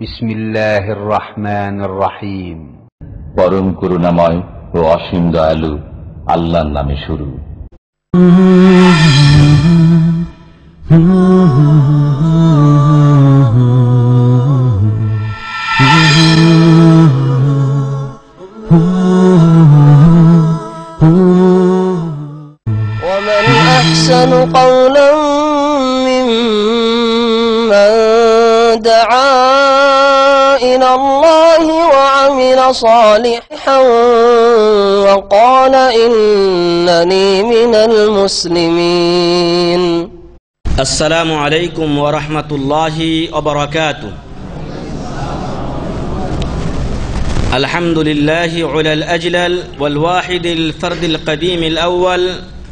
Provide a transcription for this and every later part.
বিসমিল্লাহির রহমানির রহিম পরম করুণাময় ও অসীম দয়ালু আল্লাহর নামে শুরু صالحا وقال إنني من المسلمين السلام عليكم ورحمة الله وبركاته الحمد لله على الأجلل والواحد الفرد القديم الأول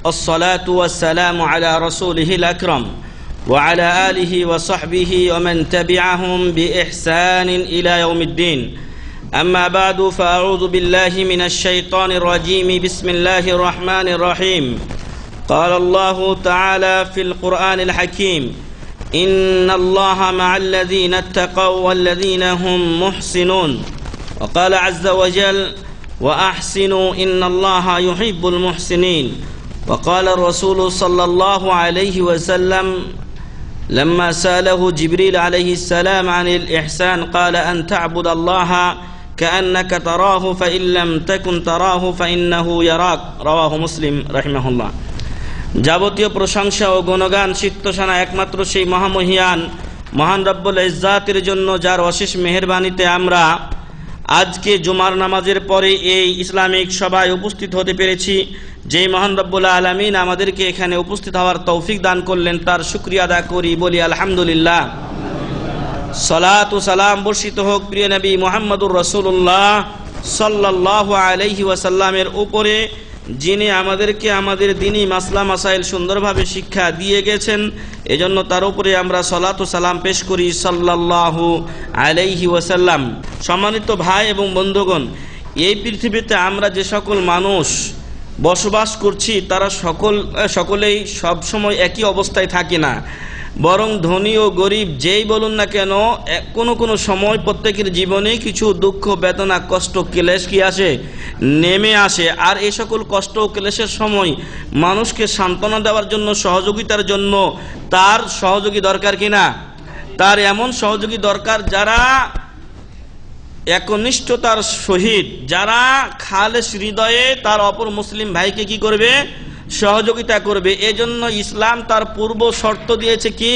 الصلاة والسلام على رسوله الأكرم وعلى آله وصحبه ومن تبعهم بإحسان إلى يوم الدين أما بعد فأعوذ بالله من الشيطان الرجيم بسم الله الرحمن الرحيم قال الله تعالى في القرآن الحكيم إن الله مع الذين اتقوا والذين هم محسنون وقال عز وجل وأحسنوا إن الله يحب المحسنين وقال الرسول صلى الله عليه وسلم لما سأله جبريل عليه السلام عن الإحسان قال أن تعبد الله كأنك تراه فإن لم تكن تراه فإنه يراك رواه مسلم رحمه الله যাবতীয় প্রশংসা ও গুণগান সিক্তসানা একমাত্র সেই মহামহিয়ান মহান রব্বুল ইজাতের জন্য যার অশেষ মেহরবানিতে আমরা আজকে জুমার নামাজের পরে এই ইসলামিক সভায় উপস্থিত হতে পেরেছি যেই মহান রব্বুল আলমিন আমাদেরকে এখানে উপস্থিত হওয়ার তৌফিক দান করলেন তার শুক্রিয়া আদা করি বলি আলহামদুলিল্লাহ সালাম বর্ষিত হোক প্রিয় নবী মোহাম্মদুর রসুল্লাহ সাল্লাহ আলহি ওয়াসাল্লামের উপরে যিনি আমাদেরকে আমাদের দিনই মাসলা মাসাইল সুন্দরভাবে শিক্ষা দিয়ে গেছেন এজন্য তার উপরে আমরা সলাত ও সালাম পেশ করি সাল্লাহ আলাইহি ওয়াসাল্লাম সম্মানিত ভাই এবং বন্ধুগণ এই পৃথিবীতে আমরা যে সকল মানুষ বসবাস করছি তারা সকল সকলেই সবসময় একই অবস্থায় থাকে না বরং ধনী ও গরিব যেই বলুন না কেন কোনো কোনো সময় প্রত্যেকের জীবনে কিছু দুঃখ বেদনা কষ্ট ক্লেশ কি আসে নেমে আসে আর এই সকল কষ্ট ও ক্লেশের সময় মানুষকে সান্ত্বনা দেওয়ার জন্য সহযোগিতার জন্য তার সহযোগী দরকার কিনা তার এমন সহযোগী দরকার যারা একনিষ্ঠতার সহিত যারা খালেস হৃদয়ে তার অপর মুসলিম ভাইকে কি করবে সহযোগিতা করবে এজন্য ইসলাম তার পূর্ব শর্ত দিয়েছে কি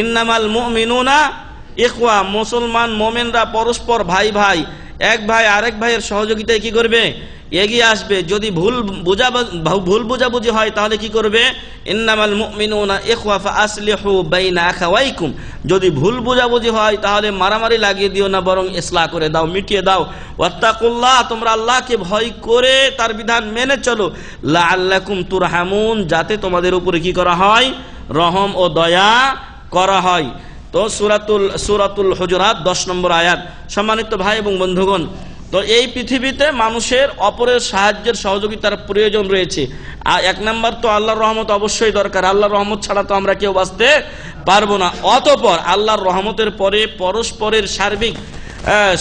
ইন্নামাল মিনুনা একুয়া মুসলমান মোমেনরা পরস্পর ভাই ভাই এক ভাই আরেক ভাইয়ের সহযোগিতায় কি করবে এগিয়ে আসবে যদি ভুল বোঝা ভুল বোঝাবুঝি হয় তাহলে কি করবে যদি ভুল বোঝাবুঝি হয় তাহলে মারামারি লাগিয়ে দিও না বরং ইসলা করে দাও মিটিয়ে দাও ওয়াত্তাকুল্লাহ তোমরা আল্লাহকে ভয় করে তার বিধান মেনে চলো লাআল্লাকুম তুরহামুন যাতে তোমাদের উপরে কি করা হয় রহম ও দয়া করা হয় তো সুরাতুল সুরাতুল হজরাত দশ নম্বর আয়াত সম্মানিত ভাই এবং বন্ধুগণ তো এই পৃথিবীতে মানুষের অপরের সাহায্যের সহযোগিতার প্রয়োজন রয়েছে আর এক নম্বর তো আল্লাহর রহমত অবশ্যই দরকার আল্লাহর রহমত ছাড়া তো আমরা কেউ বাঁচতে পারবো না অতপর আল্লাহর রহমতের পরে পরস্পরের সার্বিক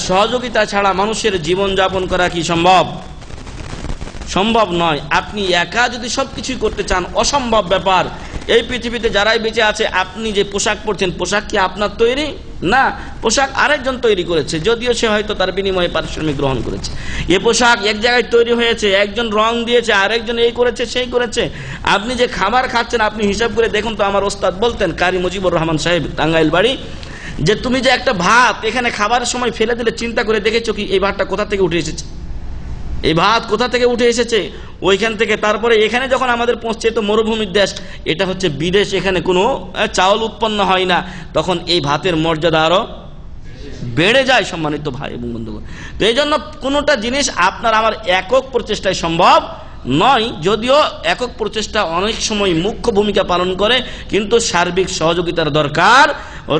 সহযোগিতা ছাড়া মানুষের জীবন যাপন করা কি সম্ভব সম্ভব নয় আপনি একা যদি সব কিছুই করতে চান অসম্ভব ব্যাপার এই পৃথিবীতে যারাই বেঁচে আছে আপনি যে পোশাক পরছেন পোশাক কি আপনার তৈরি না পোশাক আরেকজন তৈরি করেছে যদিও সে হয়তো তার বিনিময়ে পারিশ্রমিক গ্রহণ করেছে এ পোশাক এক জায়গায় তৈরি হয়েছে একজন রং দিয়েছে আরেকজন এই করেছে সেই করেছে আপনি যে খাবার খাচ্ছেন আপনি হিসাব করে দেখুন তো আমার ওস্তাদ বলতেন কারি মুজিবুর রহমান সাহেব টাঙ্গাইল বাড়ি যে তুমি যে একটা ভাত এখানে খাবারের সময় ফেলে দিলে চিন্তা করে দেখেছো কি এই ভাতটা কোথা থেকে উঠে এসেছে এই ভাত কোথা থেকে উঠে এসেছে ওইখান থেকে তারপরে এখানে যখন আমাদের পৌঁছছে তো মরুভূমির দেশ এটা হচ্ছে বিদেশ এখানে কোনো চাউল উৎপন্ন হয় না তখন এই ভাতের মর্যাদা আরও বেড়ে যায় সম্মানিত ভাই এবং বন্ধুগণ তো এই জন্য কোনোটা জিনিস আপনার আমার একক প্রচেষ্টায় সম্ভব নয় যদিও একক প্রচেষ্টা অনেক সময় মুখ্য ভূমিকা পালন করে কিন্তু সার্বিক সহযোগিতার দরকার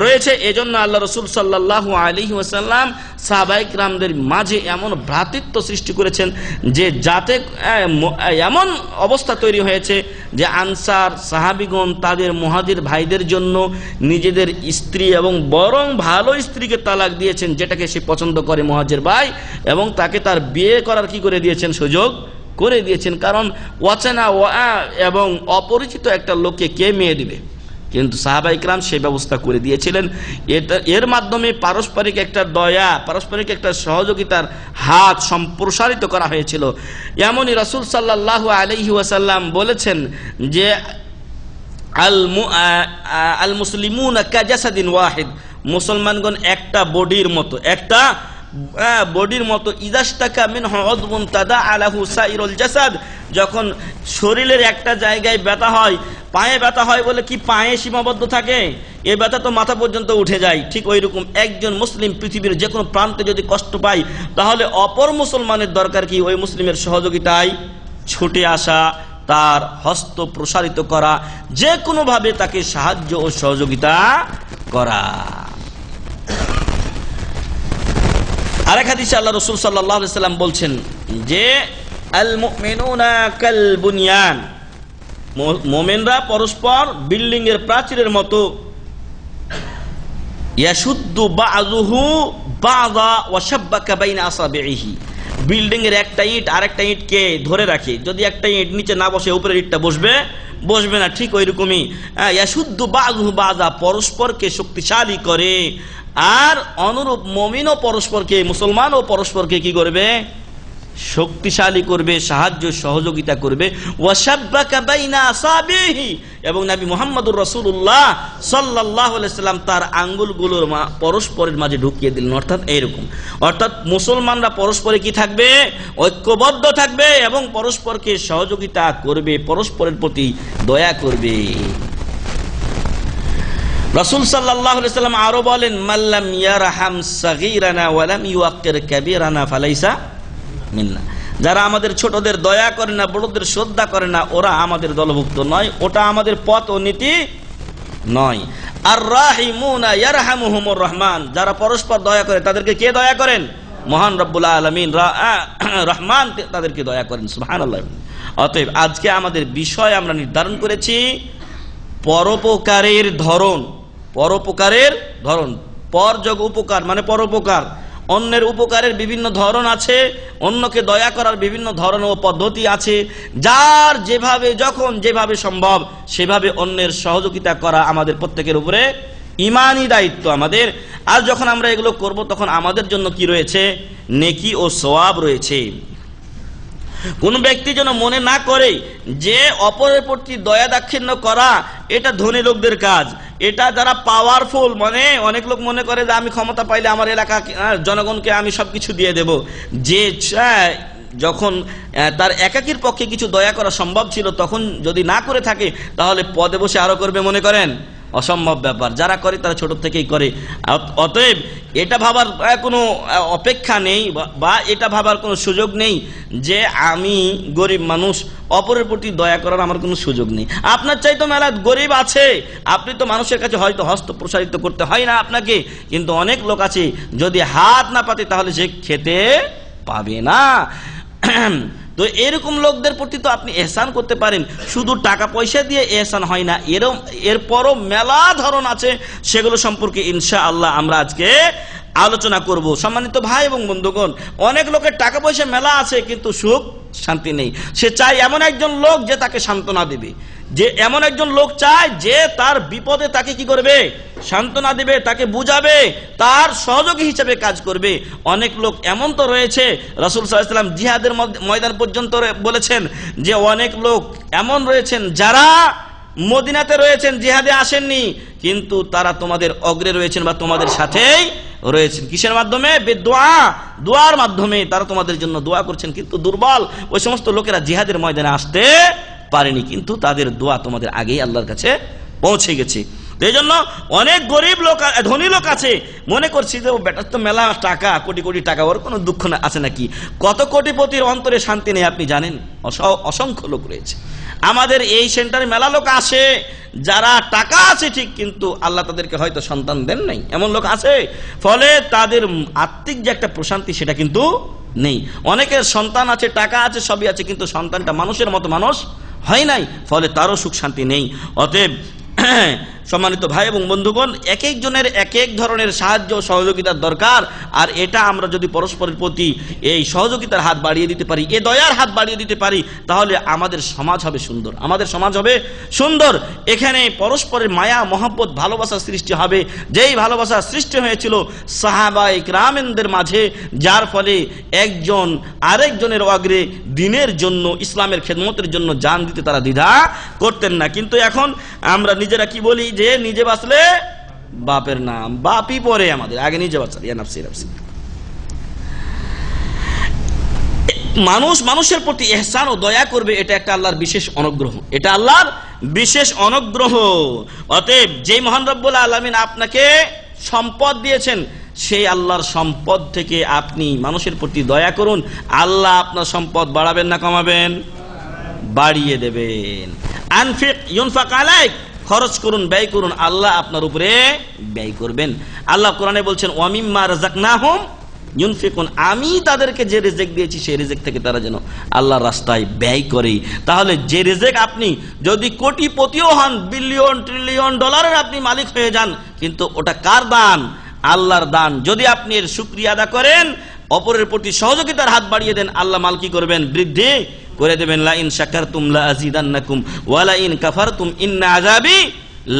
রয়েছে এজন্য আল্লাহ রসুল সাল্লাহ আলী ওসাল্লাম সাবাইক রামদের মাঝে এমন ভ্রাতৃত্ব সৃষ্টি করেছেন যে যাতে এমন অবস্থা তৈরি হয়েছে যে আনসার সাহাবিগণ তাদের মহাদির ভাইদের জন্য নিজেদের স্ত্রী এবং বরং ভালো স্ত্রীকে তালাক দিয়েছেন যেটাকে সে পছন্দ করে মহাজের ভাই এবং তাকে তার বিয়ে করার কি করে দিয়েছেন সুযোগ করে দিয়েছেন কারণ অচেনা ওয়া এবং অপরিচিত একটা লোককে কে মেয়ে দিবে কিন্তু সাহাবা ইকরাম সেই ব্যবস্থা করে দিয়েছিলেন এটা এর মাধ্যমে পারস্পরিক একটা দয়া পারস্পরিক একটা সহযোগিতার হাত সম্প্রসারিত করা হয়েছিল এমনই রসুল সাল্লাহ আলহি ওয়াসাল্লাম বলেছেন যে আল আল মুসলিমুন কাজাসাদিন ওয়াহিদ মুসলমানগণ একটা বডির মতো একটা বডির মতো তাদা জাসাদ যখন শরীরের একটা জায়গায় ব্যথা হয় পায়ে ব্যথা হয় বলে কি পায়ে সীমাবদ্ধ থাকে এ ব্যথা তো মাথা পর্যন্ত উঠে যায় ঠিক ওই রকম একজন মুসলিম পৃথিবীর যে কোনো প্রান্তে যদি কষ্ট পায় তাহলে অপর মুসলমানের দরকার কি ওই মুসলিমের সহযোগিতায় ছুটে আসা তার হস্ত প্রসারিত করা যে কোনোভাবে তাকে সাহায্য ও সহযোগিতা করা আর এক হাদিসে আল্লাহ রসুল সাল্লাম বলছেন যে আল কাল বুনিয়ান মোমেনরা পরস্পর বিল্ডিং এর প্রাচীরের মতো বিল্ডিং এর একটা ইট আর আরেকটা ইটকে ধরে রাখে যদি একটা ইট নিচে না বসে উপরের ইটটা বসবে বসবে না ঠিক ওই রকমই হ্যাঁ, শুদ্ধ বাঘ বাজা পরস্পরকে শক্তিশালী করে আর অনুরূপ মমিনও পরস্পরকে মুসলমানও পরস্পরকে কি করবে শক্তিশালী করবে সাহায্য সহযোগিতা করবে এবং নাবি মোহাম্মদুর রসুল্লাহ সাল্লাম তার আঙ্গুলগুলোর পরস্পরের মাঝে ঢুকিয়ে দিলেন অর্থাৎ এইরকম অর্থাৎ মুসলমানরা পরস্পরে কি থাকবে ঐক্যবদ্ধ থাকবে এবং পরস্পরকে সহযোগিতা করবে পরস্পরের প্রতি দয়া করবে রসুল সাল্লাহাম আরো বলেন মাল্লাম ইয়ারাহাম সাগিরানা ওয়ালাম ইউআকের কাবিরানা ফালাইসা মিন্না যারা আমাদের ছোটদের দয়া করে না বড়দের শ্রদ্ধা করে না ওরা আমাদের দলভুক্ত নয় ওটা আমাদের পথ ও নীতি নয় আর রাহিমুনা রহমান যারা পরস্পর দয়া করে তাদেরকে কে দয়া করেন মহান রব্বুল আলমিন রহমান তাদেরকে দয়া করেন সুহান অতএব আজকে আমাদের বিষয় আমরা নির্ধারণ করেছি পরোপকারের ধরন পরোপকারের ধরন পর যোগ উপকার মানে পরোপকার অন্যের উপকারের বিভিন্ন ধরন আছে অন্যকে দয়া করার বিভিন্ন ধরন ও পদ্ধতি আছে যার যেভাবে যখন যেভাবে সম্ভব সেভাবে অন্যের সহযোগিতা করা আমাদের প্রত্যেকের উপরে ইমানই দায়িত্ব আমাদের আর যখন আমরা এগুলো করব তখন আমাদের জন্য কি রয়েছে নেকি ও সোয়াব রয়েছে কোন ব্যক্তি যেন মনে না করে যে অপরের প্রতি দয়া দাক্ষিণ্য করা এটা ধনী লোকদের কাজ এটা যারা পাওয়ারফুল মানে অনেক লোক মনে করে যে আমি ক্ষমতা পাইলে আমার এলাকা জনগণকে আমি সবকিছু দিয়ে দেব যে যখন তার একাকির পক্ষে কিছু দয়া করা সম্ভব ছিল তখন যদি না করে থাকে তাহলে পদে বসে আরো করবে মনে করেন অসম্ভব ব্যাপার যারা করে তারা ছোট থেকেই করে অতএব এটা ভাবার কোনো অপেক্ষা নেই বা এটা ভাবার কোনো সুযোগ নেই যে আমি গরিব মানুষ অপরের প্রতি দয়া করার আমার কোনো সুযোগ নেই আপনার চাই তো মেলা গরিব আছে আপনি তো মানুষের কাছে হয়তো হস্ত প্রসারিত করতে হয় না আপনাকে কিন্তু অনেক লোক আছে যদি হাত না পাতে তাহলে সে খেতে পাবে না তো এরকম লোকদের প্রতি তো আপনি এহসান করতে পারেন শুধু টাকা পয়সা দিয়ে এহসান হয় না এরম এরপরও মেলা ধরন আছে সেগুলো সম্পর্কে ইনশা আল্লাহ আমরা আজকে আলোচনা করব সম্মানিত ভাই এবং বন্ধুগণ অনেক লোকের টাকা পয়সা মেলা আছে কিন্তু সুখ শান্তি নেই সে চায় এমন একজন লোক যে তাকে সান্ত্বনা দেবে যে এমন একজন লোক চায় যে তার বিপদে তাকে কি করবে সান্ত্বনা দেবে তাকে বুঝাবে তার সহযোগী হিসেবে কাজ করবে অনেক লোক এমন তো রয়েছে রাসুল সাল্লাম জিহাদের ময়দান পর্যন্ত বলেছেন যে অনেক লোক এমন রয়েছেন যারা মদিনাতে রয়েছেন জিহাদে আসেননি কিন্তু তারা তোমাদের অগ্রে রয়েছেন বা তোমাদের সাথেই রয়েছেন কিসের মাধ্যমে বেদোয়া দোয়ার মাধ্যমে তারা তোমাদের জন্য দোয়া করছেন কিন্তু দুর্বল ওই সমস্ত লোকেরা জিহাদের ময়দানে আসতে পারেনি কিন্তু তাদের দোয়া তোমাদের আগেই আল্লাহর কাছে পৌঁছে গেছে এই জন্য অনেক গরিব লোক ধনী লোক আছে মনে করছি যে ও বেটার তো মেলা টাকা কোটি কোটি টাকা ওর কোনো দুঃখ আছে নাকি কত কোটিপতির অন্তরে শান্তি নেই আপনি জানেন অসংখ্য লোক রয়েছে আমাদের এই সেন্টারে মেলা লোক আসে যারা টাকা আছে ঠিক কিন্তু আল্লাহ তাদেরকে হয়তো সন্তান দেন নাই এমন লোক আছে ফলে তাদের আত্মিক যে একটা প্রশান্তি সেটা কিন্তু নেই অনেকের সন্তান আছে টাকা আছে সবই আছে কিন্তু সন্তানটা মানুষের মতো মানুষ হয় নাই ফলে তারও সুখ শান্তি নেই অতএব সম্মানিত ভাই এবং বন্ধুগণ এক একজনের এক এক ধরনের সাহায্য সহযোগিতার দরকার আর এটা আমরা যদি পরস্পরের প্রতি এই সহযোগিতার হাত বাড়িয়ে দিতে পারি এ দয়ার হাত বাড়িয়ে দিতে পারি তাহলে আমাদের সমাজ হবে সুন্দর আমাদের সমাজ হবে সুন্দর এখানে পরস্পরের মায়া মহাব্বত ভালোবাসা সৃষ্টি হবে যেই ভালোবাসা সৃষ্টি হয়েছিল সাহাবাই গ্রামেনদের মাঝে যার ফলে একজন আরেকজনের অগ্রে দিনের জন্য ইসলামের খেদমতের জন্য জান দিতে তারা দ্বিধা করতেন না কিন্তু এখন আমরা নিজেরা কি বলি যে নিজে বাঁচলে বাপের নাম বাপই পরে আমাদের আগে নিজে বাঁচাল ইয়া মানুষ মানুষের প্রতি এহসান ও দয়া করবে এটা একটা আল্লাহর বিশেষ অনুগ্রহ এটা আল্লাহর বিশেষ অনুগ্রহ অতএব যে মহান রব্বুল আলমিন আপনাকে সম্পদ দিয়েছেন সেই আল্লাহর সম্পদ থেকে আপনি মানুষের প্রতি দয়া করুন আল্লাহ আপনার সম্পদ বাড়াবেন না কমাবেন বাড়িয়ে দেবেন আনফিক ইউনফাক আলাইক খরচ করুন ব্যয় করুন আল্লাহ আপনার উপরে ব্যয় করবেন আল্লাহ কোরআনে বলছেন অমিম্মা রাজাক না হোম ইউনফিকুন আমি তাদেরকে যে রেজেক দিয়েছি সেই রেজেক থেকে তারা যেন আল্লাহ রাস্তায় ব্যয় করে তাহলে যে রেজেক আপনি যদি কোটিপতিও হন বিলিয়ন ট্রিলিয়ন ডলারের আপনি মালিক হয়ে যান কিন্তু ওটা কার দান আল্লাহর দান যদি আপনি এর সুক্রিয়া আদা করেন অপরের প্রতি সহযোগিতার হাত বাড়িয়ে দেন আল্লাহ মাল কি করবেন বৃদ্ধি করে দেবেন লা ইন শাকার তুমলা আজিদান আজিদান্নাকুম ওয়ালা ইন কাফার তুম ইন্না আজাবি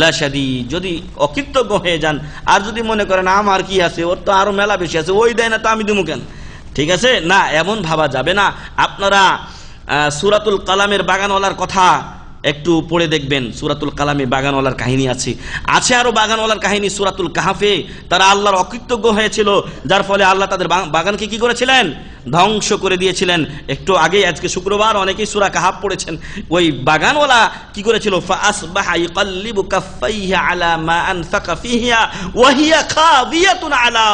লাশাদি যদি অকৃতজ্ঞ হয়ে যান আর যদি মনে করেন আমার কি আছে ওর তো আরো মেলা বেশি আছে ওই দেয় না তো আমি দুমু কেন ঠিক আছে না এমন ভাবা যাবে না আপনারা সুরাতুল কালামের বাগানওয়ালার কথা একটু পড়ে দেখবেন সুরাতুল কালামে বাগানওয়ালার কাহিনী আছে আছে আরও বাগানওয়ালার কাহিনী সুরাতুল কাহাফে তারা আল্লাহর অকৃতজ্ঞ হয়েছিল যার ফলে আল্লাহ তাদের বাগানকে কি করেছিলেন ধ্বংস করে দিয়েছিলেন একটু আগে আজকে শুক্রবার অনেকেই সুরা কাহাব পড়েছেন ওই বাগানওয়ালা কি করেছিল আলা আলা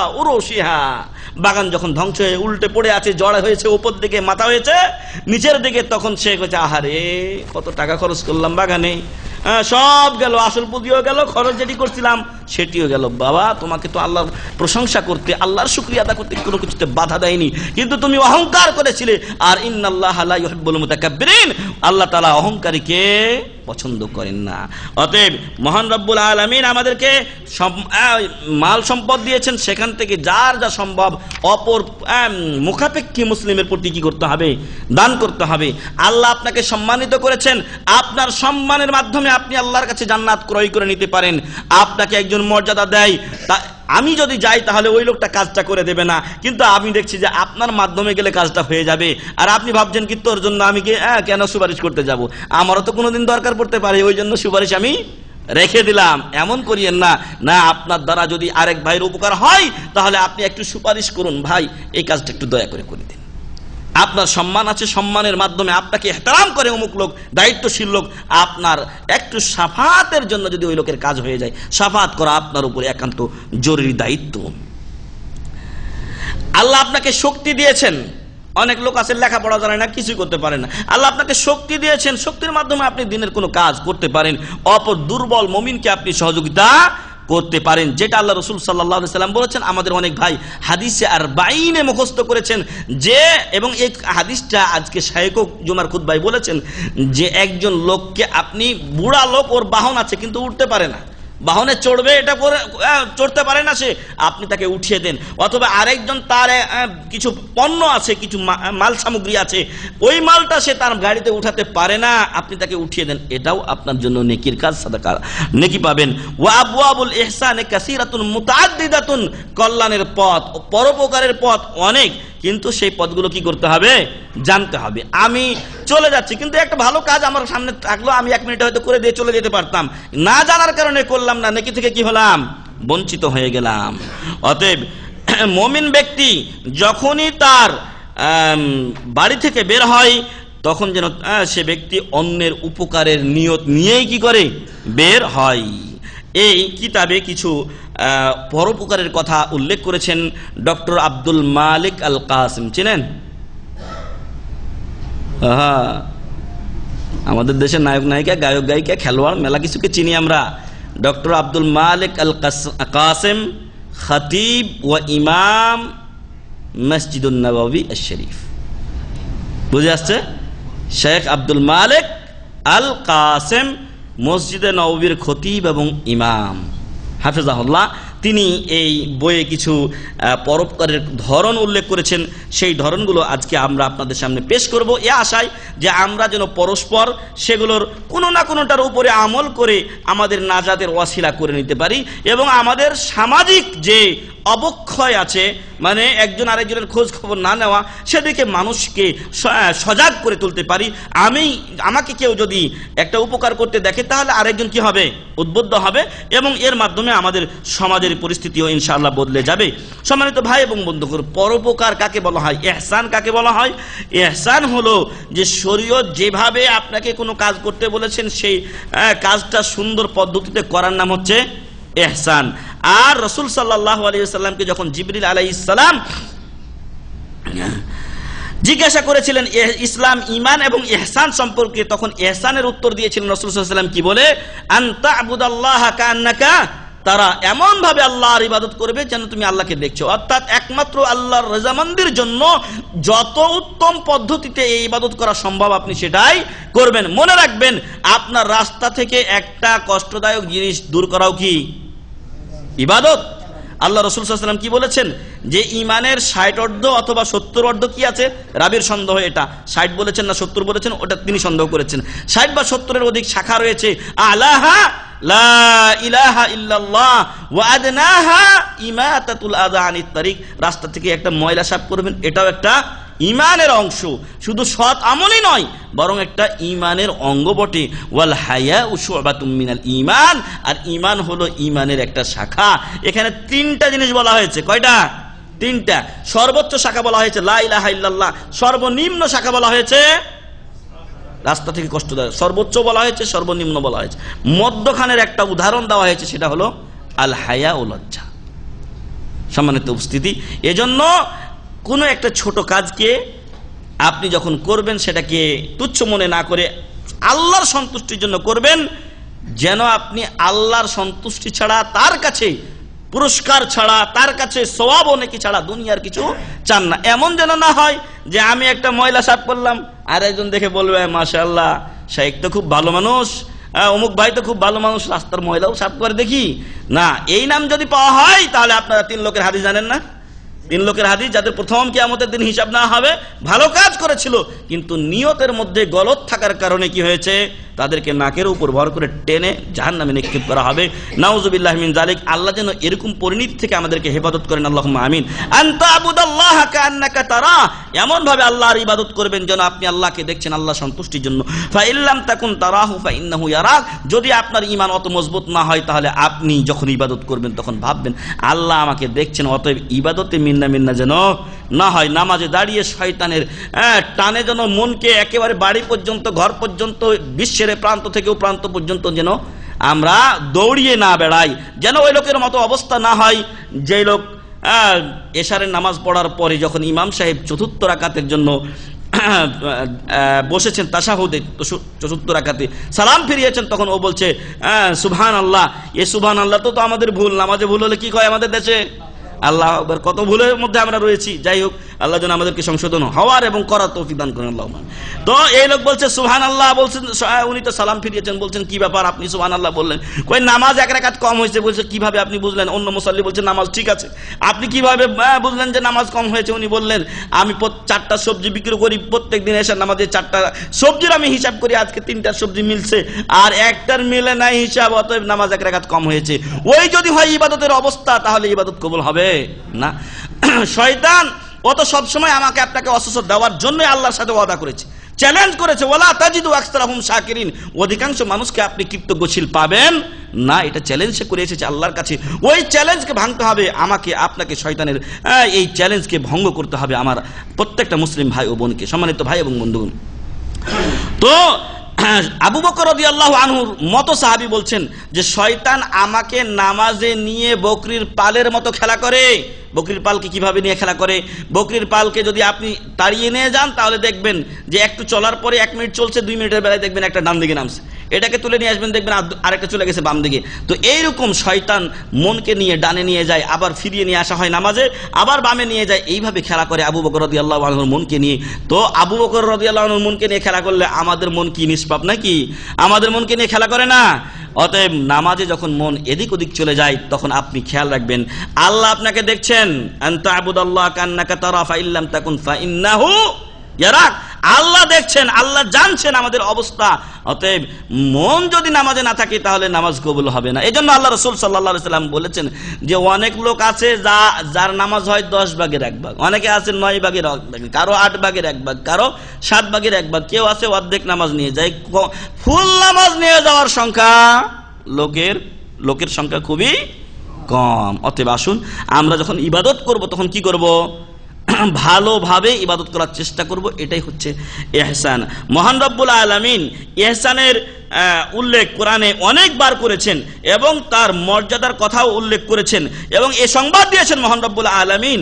বাগান যখন ধ্বংস হয়ে উল্টে পড়ে আছে জড়া হয়েছে ওপর দিকে মাথা হয়েছে নিচের দিকে তখন সে কচ্ছে আহারে কত টাকা খরচ করলাম বাগানে হ্যাঁ, সব গেল আসল পুঁজিও গেল খরচ যেটি করছিলাম সেটিও গেল বাবা তোমাকে তো আল্লাহর প্রশংসা করতে আল্লাহর শুক্রিয়া আদা করতে কোনো কিছুতে বাধা দেয়নি কিন্তু তুমি অহংকার করেছিলে আর ইন্নাল্লাহ আল্লাহ তালা অহংকারীকে পছন্দ করেন না অতএব মহান রব্বুল আলমিন আমাদেরকে মাল সম্পদ দিয়েছেন সেখান থেকে যার যা সম্ভব অপর মুখাপেক্ষী মুসলিমের প্রতি কি করতে হবে দান করতে হবে আল্লাহ আপনাকে সম্মানিত করেছেন আপনার সম্মানের মাধ্যমে আপনি আল্লাহর কাছে জান্নাত ক্রয় করে নিতে পারেন আপনাকে একজন একজন মর্যাদা দেয় তা আমি যদি যাই তাহলে ওই লোকটা কাজটা করে দেবে না কিন্তু আমি দেখছি যে আপনার মাধ্যমে গেলে কাজটা হয়ে যাবে আর আপনি ভাবছেন কি তোর জন্য আমি কি হ্যাঁ, কেন সুপারিশ করতে যাব। আমারও তো কোনোদিন দরকার পড়তে পারে ওই জন্য সুপারিশ আমি রেখে দিলাম এমন করিয়েন না না আপনার দ্বারা যদি আরেক ভাইয়ের উপকার হয় তাহলে আপনি একটু সুপারিশ করুন ভাই এই কাজটা একটু দয়া করে করে দিন আপনার সম্মান আছে সম্মানের মাধ্যমে আপনাকে হেতারাম করে অমুক লোক দায়িত্বশীল লোক আপনার একটু সাফাতের জন্য যদি ওই লোকের কাজ হয়ে যায় সাফাত করা আপনার উপরে একান্ত জরুরি দায়িত্ব আল্লাহ আপনাকে শক্তি দিয়েছেন অনেক লোক আছে লেখাপড়া জানায় না কিছুই করতে পারে না আল্লাহ আপনাকে শক্তি দিয়েছেন শক্তির মাধ্যমে আপনি দিনের কোনো কাজ করতে পারেন অপর দুর্বল মমিনকে আপনি সহযোগিতা করতে পারেন যেটা আল্লাহ রসুল সাল্লাহ সাল্লাম বলেছেন আমাদের অনেক ভাই হাদিসে আর বাইনে মুখস্থ করেছেন যে এবং এই হাদিসটা আজকে শাহেকো জুমার খুদ্ ভাই বলেছেন যে একজন লোককে আপনি বুড়া লোক ওর বাহন আছে কিন্তু উঠতে পারে না বাহনে চড়বে এটা করে চড়তে পারে না সে আপনি তাকে উঠিয়ে দেন অথবা আরেকজন তার কিছু পণ্য আছে কিছু মাল সামগ্রী আছে ওই মালটা সে তার গাড়িতে উঠাতে পারে না আপনি তাকে উঠিয়ে দেন এটাও আপনার জন্য নেকির কাজ সাদাকার নেকি পাবেন ওয়া আবুল এহসান কাসিরাতুন মুতাদ্দিদাতুন কল্যাণের পথ পরোপকারের পথ অনেক কিন্তু সেই পদগুলো কি করতে হবে জানতে হবে আমি চলে যাচ্ছি কিন্তু একটা ভালো কাজ আমার সামনে থাকলো আমি এক মিনিট হয়তো করে দিয়ে চলে যেতে পারতাম না জানার কারণে করলাম না নাকি থেকে কি হলাম বঞ্চিত হয়ে গেলাম অতএব মমিন ব্যক্তি যখনই তার বাড়ি থেকে বের হয় তখন যেন সে ব্যক্তি অন্যের উপকারের নিয়ত নিয়েই কি করে বের হয় এই কিতাবে কিছু পরোপকারের কথা উল্লেখ করেছেন doctor Abdul Malik Al Qasim চেনেন হ্যাঁ আমাদের দেশের নায়ক নায়িকা গায়ক গায়িকা খেলোয়াড় মেলা কিছুকে চিনি আমরা doctor Abdul Malik Al Qasem খতিব ও ইমাম মসজিদুন্নবী শরীফ বুঝে আসছে শেখ আব্দুল মালিক আল কাসেম মসজিদে নবীর খতিব এবং ইমাম হাফেজাহুল্লাহ তিনি এই বইয়ে কিছু পরোপকারের ধরন উল্লেখ করেছেন সেই ধরনগুলো আজকে আমরা আপনাদের সামনে পেশ করব এ আশায় যে আমরা যেন পরস্পর সেগুলোর কোনো না কোনোটার উপরে আমল করে আমাদের নাজাদের অশিলা করে নিতে পারি এবং আমাদের সামাজিক যে অবক্ষয় আছে মানে একজন আরেকজনের খোঁজ খবর না নেওয়া সেদিকে মানুষকে সজাগ করে তুলতে পারি আমি আমাকে কেউ যদি একটা উপকার করতে দেখে তাহলে আরেকজন কি হবে উদ্বুদ্ধ হবে এবং এর মাধ্যমে আমাদের সমাজের আমাদের পরিস্থিতিও ইনশাল্লাহ বদলে যাবে সম্মানিত ভাই এবং বন্ধুগুলো পরোপকার কাকে বলা হয় এহসান কাকে বলা হয় এহসান হলো যে শরীয়ত যেভাবে আপনাকে কোনো কাজ করতে বলেছেন সেই হ্যাঁ, কাজটা সুন্দর পদ্ধতিতে করার নাম হচ্ছে এহসান আর রসুল সাল্লাহ আলিয়াল্লামকে যখন জিবরিল আলাইসাল্লাম জিজ্ঞাসা করেছিলেন ইসলাম ইমান এবং এহসান সম্পর্কে তখন এহসানের উত্তর দিয়েছিলেন রসুল সাল্লাম কি বলে আন্তা আবুদাল্লাহ কান্নাকা তারা এমন ভাবে আল্লাহর ইবাদত করবে যেন তুমি আল্লাহকে দেখছো অর্থাৎ একমাত্র আল্লাহর রেজামন্দির জন্য যত উত্তম পদ্ধতিতে এই ইবাদত করা সম্ভব আপনি সেটাই করবেন মনে রাখবেন আপনার রাস্তা থেকে একটা কষ্টদায়ক জিনিস দূর করাও কি ইবাদত আল্লাহ রসুল সাল্লাম কি বলেছেন যে ইমানের ষাট অর্ধ অথবা সত্তর অর্ধ কি আছে রাবির সন্দেহ এটা ষাট বলেছেন না সত্তর বলেছেন ওটা তিনি সন্দেহ করেছেন ষাট বা সত্তরের অধিক শাখা রয়েছে আলাহা রাস্তা থেকে একটা ময়লা সাফ করবেন এটাও একটা ইমানের অংশ শুধু সৎ আমলই নয় বরং একটা ইমানের অঙ্গ বটে ওয়াল হায়া উসু তুমিনাল ইমান আর ইমান হলো ইমানের একটা শাখা এখানে তিনটা জিনিস বলা হয়েছে কয়টা তিনটা সর্বোচ্চ শাখা বলা হয়েছে লাইলাহ সর্বনিম্ন শাখা বলা হয়েছে রাস্তা থেকে কষ্ট দেয় সর্বোচ্চ বলা হয়েছে সর্বনিম্ন বলা হয়েছে মধ্যখানের একটা উদাহরণ দেওয়া হয়েছে সেটা হলো আল হায়া ও লজ্জা সম্মানিত উপস্থিতি এজন্য কোনো একটা ছোট কাজকে আপনি যখন করবেন সেটাকে তুচ্ছ মনে না করে আল্লাহর সন্তুষ্টির জন্য করবেন যেন আপনি আল্লাহর সন্তুষ্টি ছাড়া তার কাছে পুরস্কার ছাড়া তার কাছে সবাব অনেকে ছাড়া দুনিয়ার কিছু চান না এমন যেন না হয় যে আমি একটা ময়লা সাফ করলাম আর একজন দেখে বলবে আল্লাহ শাহেক তো খুব ভালো মানুষ অমুক ভাই তো খুব ভালো মানুষ রাস্তার ময়লাও সাফ করে দেখি না এই নাম যদি পাওয়া হয় তাহলে আপনারা তিন লোকের হাতে জানেন না তিন লোকের হাদি যাদের প্রথম কি আমাদের দিন হিসাব না হবে ভালো কাজ করেছিল কিন্তু নিয়তের মধ্যে গলত থাকার কারণে কি হয়েছে তাদেরকে নাকের উপর ভর করে টেনে জাহান নামে নিক্ষেপ করা হবে নাউজুবিল্লাহ মিন জালিক আল্লাহ যেন এরকম পরিণতি থেকে আমাদেরকে হেফাজত করেন আল্লাহ আমিন তারা এমন ভাবে আল্লাহর ইবাদত করবেন যেন আপনি আল্লাহকে দেখছেন আল্লাহ সন্তুষ্টির জন্য ফাইল্লাম তাকুন তারাহু ফাইন্নাহু ইয়ারাক যদি আপনার ইমান অত মজবুত না হয় তাহলে আপনি যখন ইবাদত করবেন তখন ভাববেন আল্লাহ আমাকে দেখছেন অতএব ইবাদতে মিন মিন্না মিন্না যেন না হয় নামাজে দাঁড়িয়ে শয়তানের হ্যাঁ, টানে যেন মনকে একেবারে বাড়ি পর্যন্ত ঘর পর্যন্ত বিশ্বের প্রান্ত থেকে প্রান্ত পর্যন্ত যেন আমরা দৌড়িয়ে না বেড়াই যেন ওই লোকের মতো অবস্থা না হয় যে লোক হ্যাঁ, এশারের নামাজ পড়ার পরে যখন ইমাম সাহেব চতুর্থ রাকাতের জন্য বসেছেন তাসাহুদে চতুর্থ রাকাতে সালাম ফিরিয়েছেন তখন ও বলছে হ্যাঁ, সুবহান আল্লাহ এ সুবহান আল্লাহ তো আমাদের ভুল নামাজে ভুল হলে কি কয় আমাদের দেশে আল্লাহ কত ভুলের মধ্যে আমরা রয়েছি যাই হোক আল্লাহ যেন আমাদেরকে সংশোধন হওয়ার এবং করার তৌফিক দান করেন আল্লাহ তো এই লোক বলছে সুহান আল্লাহ বলছেন উনি তো সালাম ফিরিয়েছেন বলছেন কি ব্যাপার আপনি সুহান আল্লাহ বললেন কই নামাজ এক রেখাত কম হয়েছে বলছে কিভাবে আপনি বুঝলেন অন্য মুসল্লি বলছে নামাজ ঠিক আছে আপনি কিভাবে বুঝলেন যে নামাজ কম হয়েছে উনি বললেন আমি চারটা সবজি বিক্রি করি প্রত্যেক দিন এসে নামাজে চারটা সবজির আমি হিসাব করি আজকে তিনটা সবজি মিলছে আর একটার মিলে নাই হিসাব অতএব নামাজ এক রেখাত কম হয়েছে ওই যদি হয় ইবাদতের অবস্থা তাহলে ইবাদত কবুল হবে না শয়তান ও তো সবসময় আমাকে আপনাকে অসুস্থ দেওয়ার জন্য আল্লাহর সাথে ওয়াদা করেছে চ্যালেঞ্জ করেছে ওলা তাজিদু আকসার হুম শাকিরিন অধিকাংশ মানুষকে আপনি গোছিল পাবেন না এটা চ্যালেঞ্জ সে করে এসেছে আল্লাহর কাছে ওই চ্যালেঞ্জকে ভাঙতে হবে আমাকে আপনাকে শয়তানের এই চ্যালেঞ্জকে ভঙ্গ করতে হবে আমার প্রত্যেকটা মুসলিম ভাই ও বোনকে সম্মানিত ভাই এবং বন্ধুগণ তো আবু বকর আল্লাহ আনহুর মতো সাহাবি বলছেন যে শয়তান আমাকে নামাজে নিয়ে বকরির পালের মতো খেলা করে বকরির পালকে কিভাবে নিয়ে খেলা করে বকরির পালকে যদি আপনি তাড়িয়ে নিয়ে যান তাহলে দেখবেন যে একটু চলার পরে এক মিনিট চলছে দুই মিনিটের বেলায় দেখবেন একটা ডান দিকে নামছে এটাকে তুলে নিয়ে আসবেন দেখবেন আরেকটা চলে গেছে বাম দিকে তো এইরকম শয়তান মনকে নিয়ে ডানে নিয়ে যায় আবার ফিরিয়ে নিয়ে আসা হয় নামাজে আবার বামে নিয়ে যায় এইভাবে খেলা করে আবু বকর রদি আল্লাহ মনকে নিয়ে তো আবু বকর রদি আল্লাহর মনকে নিয়ে খেলা করলে আমাদের মন কি নিষ্পাপ নাকি আমাদের মনকে নিয়ে খেলা করে না অতএব নামাজে যখন মন এদিক ওদিক চলে যায় তখন আপনি খেয়াল রাখবেন আল্লাহ আপনাকে দেখছেন আন্তা আবুদাল্লাহ কান্না কাতারা ফাইল্লাম তাকুন ফাইন্নাহু ইয়ারাক আল্লাহ দেখছেন আল্লাহ জানছেন আমাদের অবস্থা অতএব মন যদি নামাজে না থাকে তাহলে নামাজ কবুল হবে না এই জন্য আল্লাহ রসুল সাল্লাহ সাল্লাম বলেছেন যে অনেক লোক আছে যা যার নামাজ হয় দশ ভাগের এক ভাগ অনেকে আছে নয় ভাগের কারো আট ভাগের এক ভাগ কারো সাত ভাগের এক ভাগ কেউ আছে অর্ধেক নামাজ নিয়ে যায় ফুল নামাজ নিয়ে যাওয়ার সংখ্যা লোকের লোকের সংখ্যা খুবই কম অতএব আসুন আমরা যখন ইবাদত করব তখন কি করব ভালোভাবে ইবাদত করার চেষ্টা করব এটাই হচ্ছে এহসান মহান রব্বুল আলমিন এহসানের উল্লেখ কোরআনে অনেকবার করেছেন এবং তার মর্যাদার কথাও উল্লেখ করেছেন এবং এ সংবাদ দিয়েছেন মহান রব্বুল আলমিন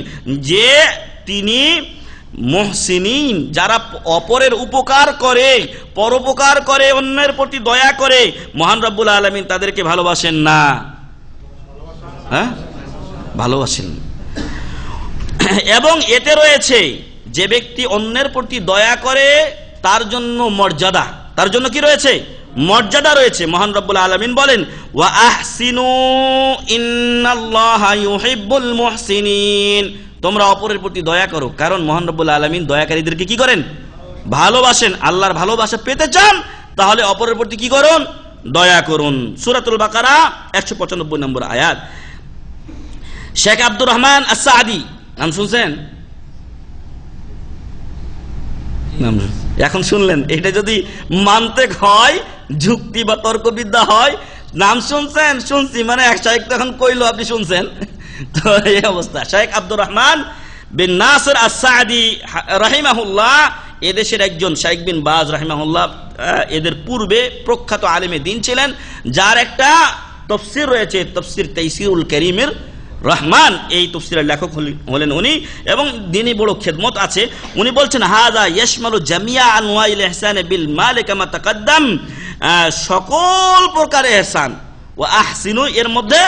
যে তিনি মহসিনিন যারা অপরের উপকার করে পরোপকার করে অন্যের প্রতি দয়া করে মহান রব্বুল আলমিন তাদেরকে ভালোবাসেন না হ্যাঁ ভালোবাসেন এবং এতে রয়েছে যে ব্যক্তি অন্যের প্রতি দয়া করে তার জন্য মর্যাদা তার জন্য কি রয়েছে মর্যাদা রয়েছে মহান রব্বুল আলমিন বলেন ওয়া তোমরা অপরের প্রতি দয়া করো কারণ মহান রব্বুল আলমিন দয়াকারীদেরকে কি করেন ভালোবাসেন আল্লাহর ভালোবাসা পেতে চান তাহলে অপরের প্রতি কি করুন দয়া করুন সুরাতুল বাকারা একশো পঁচানব্বই নম্বর আয়াত শেখ আব্দুর রহমান আসাদি নাম শুনছেন এখন শুনলেন এটা যদি মানতে হয় যুক্তি বা তর্কবিদ্যা হয় নাম শুনছেন শুনছি মানে এক শাহেক তখন কইলো আপনি শুনছেন তো এই অবস্থা শাহেক আব্দুর রহমান বিন নাসর আসাদি রাহিমাহুল্লাহ এদেশের একজন শাহেক বিন বাজ রাহিমাহুল্লাহ এদের পূর্বে প্রখ্যাত আলিমে দিন ছিলেন যার একটা তফসির রয়েছে তফসির তেইসিরুল করিমের রহমান এই তফসিলের লেখক হলেন উনি এবং দিনই বড় খেদমত আছে উনি বলছেন হাজা ইয়াসমালু জামিয়া আনওয়াইল এহসান বিল মালিক আমা তাকাদ্দাম সকল প্রকার এহসান ও আহসিনু এর মধ্যে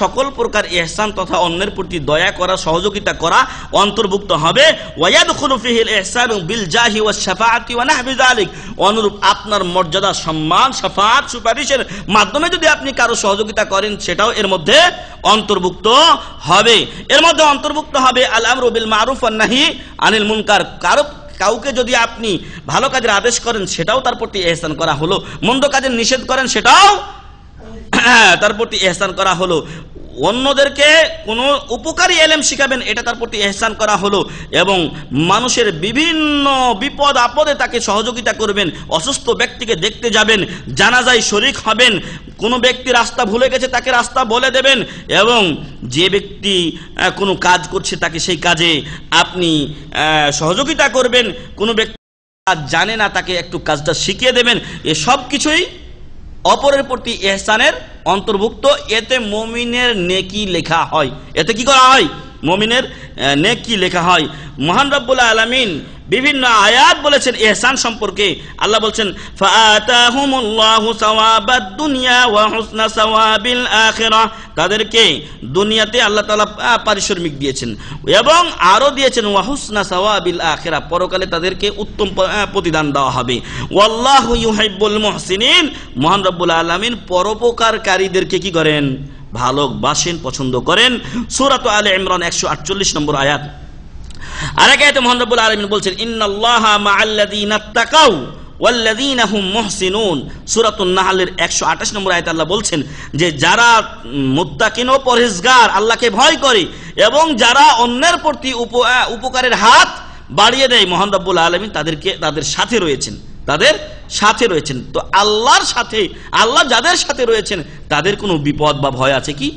সকল প্রকার এহসান তথা অন্যের প্রতি দয়া করা সহযোগিতা করা অন্তর্ভুক্ত হবে ওয়াদ খুরুফিহিল এহসান বিল জাহি ও সাফাতি ওয়া নাহবিজ আলিক অনুরূপ আপনার মর্যাদা সম্মান সাফাত সুপারিশের মাধ্যমে যদি আপনি কারো সহযোগিতা করেন সেটাও এর মধ্যে অন্তর্ভুক্ত হবে এর মধ্যে অন্তর্ভুক্ত হবে আলাম আমরু বিল মারুফ নাহি আনিল মুনকার কারো কাউকে যদি আপনি ভালো কাজের আদেশ করেন সেটাও তার প্রতি এহসান করা হলো মন্দ কাজের নিষেধ করেন সেটাও তার প্রতি এহসান করা হলো অন্যদেরকে কোনো উপকারী এলেম শিখাবেন এটা তার প্রতি এহসান করা হলো এবং মানুষের বিভিন্ন বিপদ আপদে তাকে সহযোগিতা করবেন অসুস্থ ব্যক্তিকে দেখতে যাবেন জানাজায় শরিক হবেন কোনো ব্যক্তি রাস্তা ভুলে গেছে তাকে রাস্তা বলে দেবেন এবং যে ব্যক্তি কোনো কাজ করছে তাকে সেই কাজে আপনি সহযোগিতা করবেন কোনো ব্যক্তি জানে না তাকে একটু কাজটা শিখিয়ে দেবেন এসব কিছুই অপরের প্রতি এহসানের অন্তর্ভুক্ত এতে মমিনের নেকি লেখা হয় এতে কি করা হয় মমিনের নেকি লেখা হয় মহান রব্বুল আলমিন বিভিন্ন আয়াত বলেছেন এহসান সম্পর্কে আল্লাহ বলছেন তাদেরকে দুনিয়াতে আল্লাহ তালা পারিশ্রমিক দিয়েছেন এবং আরও দিয়েছেন ওয়াহুসনা সওয়াবিল আখেরা পরকালে তাদেরকে উত্তম প্রতিদান দেওয়া হবে ওয়াল্লাহ ইউহাইবুল মহসিনিন মোহান রব্বুল আলমিন পরোপকারীদেরকে কি করেন ভালোবাসেন পছন্দ করেন সুরাত আলে ইমরান একশো আটচল্লিশ নম্বর আয়াত আর বলছেন নম্বর বলছেন যে যারা মুত্তাকিন ও পরহেজগার আল্লাহকে ভয় করে এবং যারা অন্যের প্রতি উপকারের হাত বাড়িয়ে দেয় মোহাম্মদুল আলমী আলমিন তাদেরকে তাদের সাথে রয়েছেন তাদের সাথে রয়েছেন তো আল্লাহর সাথে আল্লাহ যাদের সাথে রয়েছেন তাদের কোনো বিপদ বা ভয় আছে কি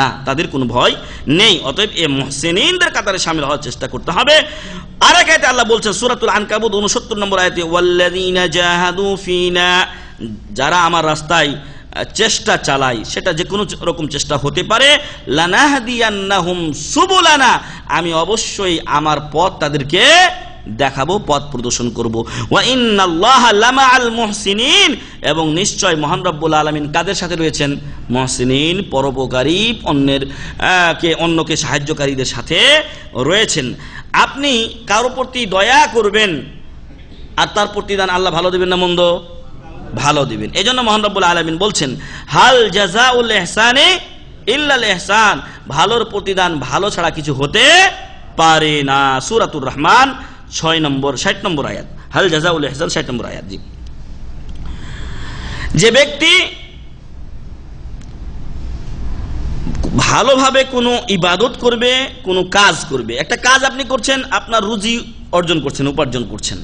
না তাদের কোনো ভয় নেই অতএব এ মহসেনদের কাতারে সামিল হওয়ার চেষ্টা করতে হবে আর এক আয়তে আল্লাহ বলছেন সুরাতুল আনকাবুদ উনসত্তর নম্বর আয়তে যারা আমার রাস্তায় চেষ্টা চালাই সেটা যে কোনো রকম চেষ্টা হতে পারে হুম সুবুলানা আমি অবশ্যই আমার পথ তাদেরকে দেখাবো পথ প্রদর্শন করবো এবং নিশ্চয় মহান রব্বুল আলমিন কাদের সাথে রয়েছেন মহসিন পরোপকারী অন্যের কে অন্যকে সাহায্যকারীদের সাথে রয়েছেন আপনি কারো প্রতি দয়া করবেন আর তার প্রতিদান আল্লাহ ভালো দেবেন না মন্দ ভালো দিবেন এই জন্য মোহানরবুল আলমিন বলছেন হাল জাজাউল এহসানে ইল্লাল এহসান ভালোর প্রতিদান ভালো ছাড়া কিছু হতে পারে না সুরাতুর রহমান ছয় নম্বর ষাট নম্বর আয়াত হাল জাজা উল এহসান ষাট নম্বর আয়াত যে ব্যক্তি ভালোভাবে কোনো ইবাদত করবে কোনো কাজ করবে একটা কাজ আপনি করছেন আপনার রুজি অর্জন করছেন উপার্জন করছেন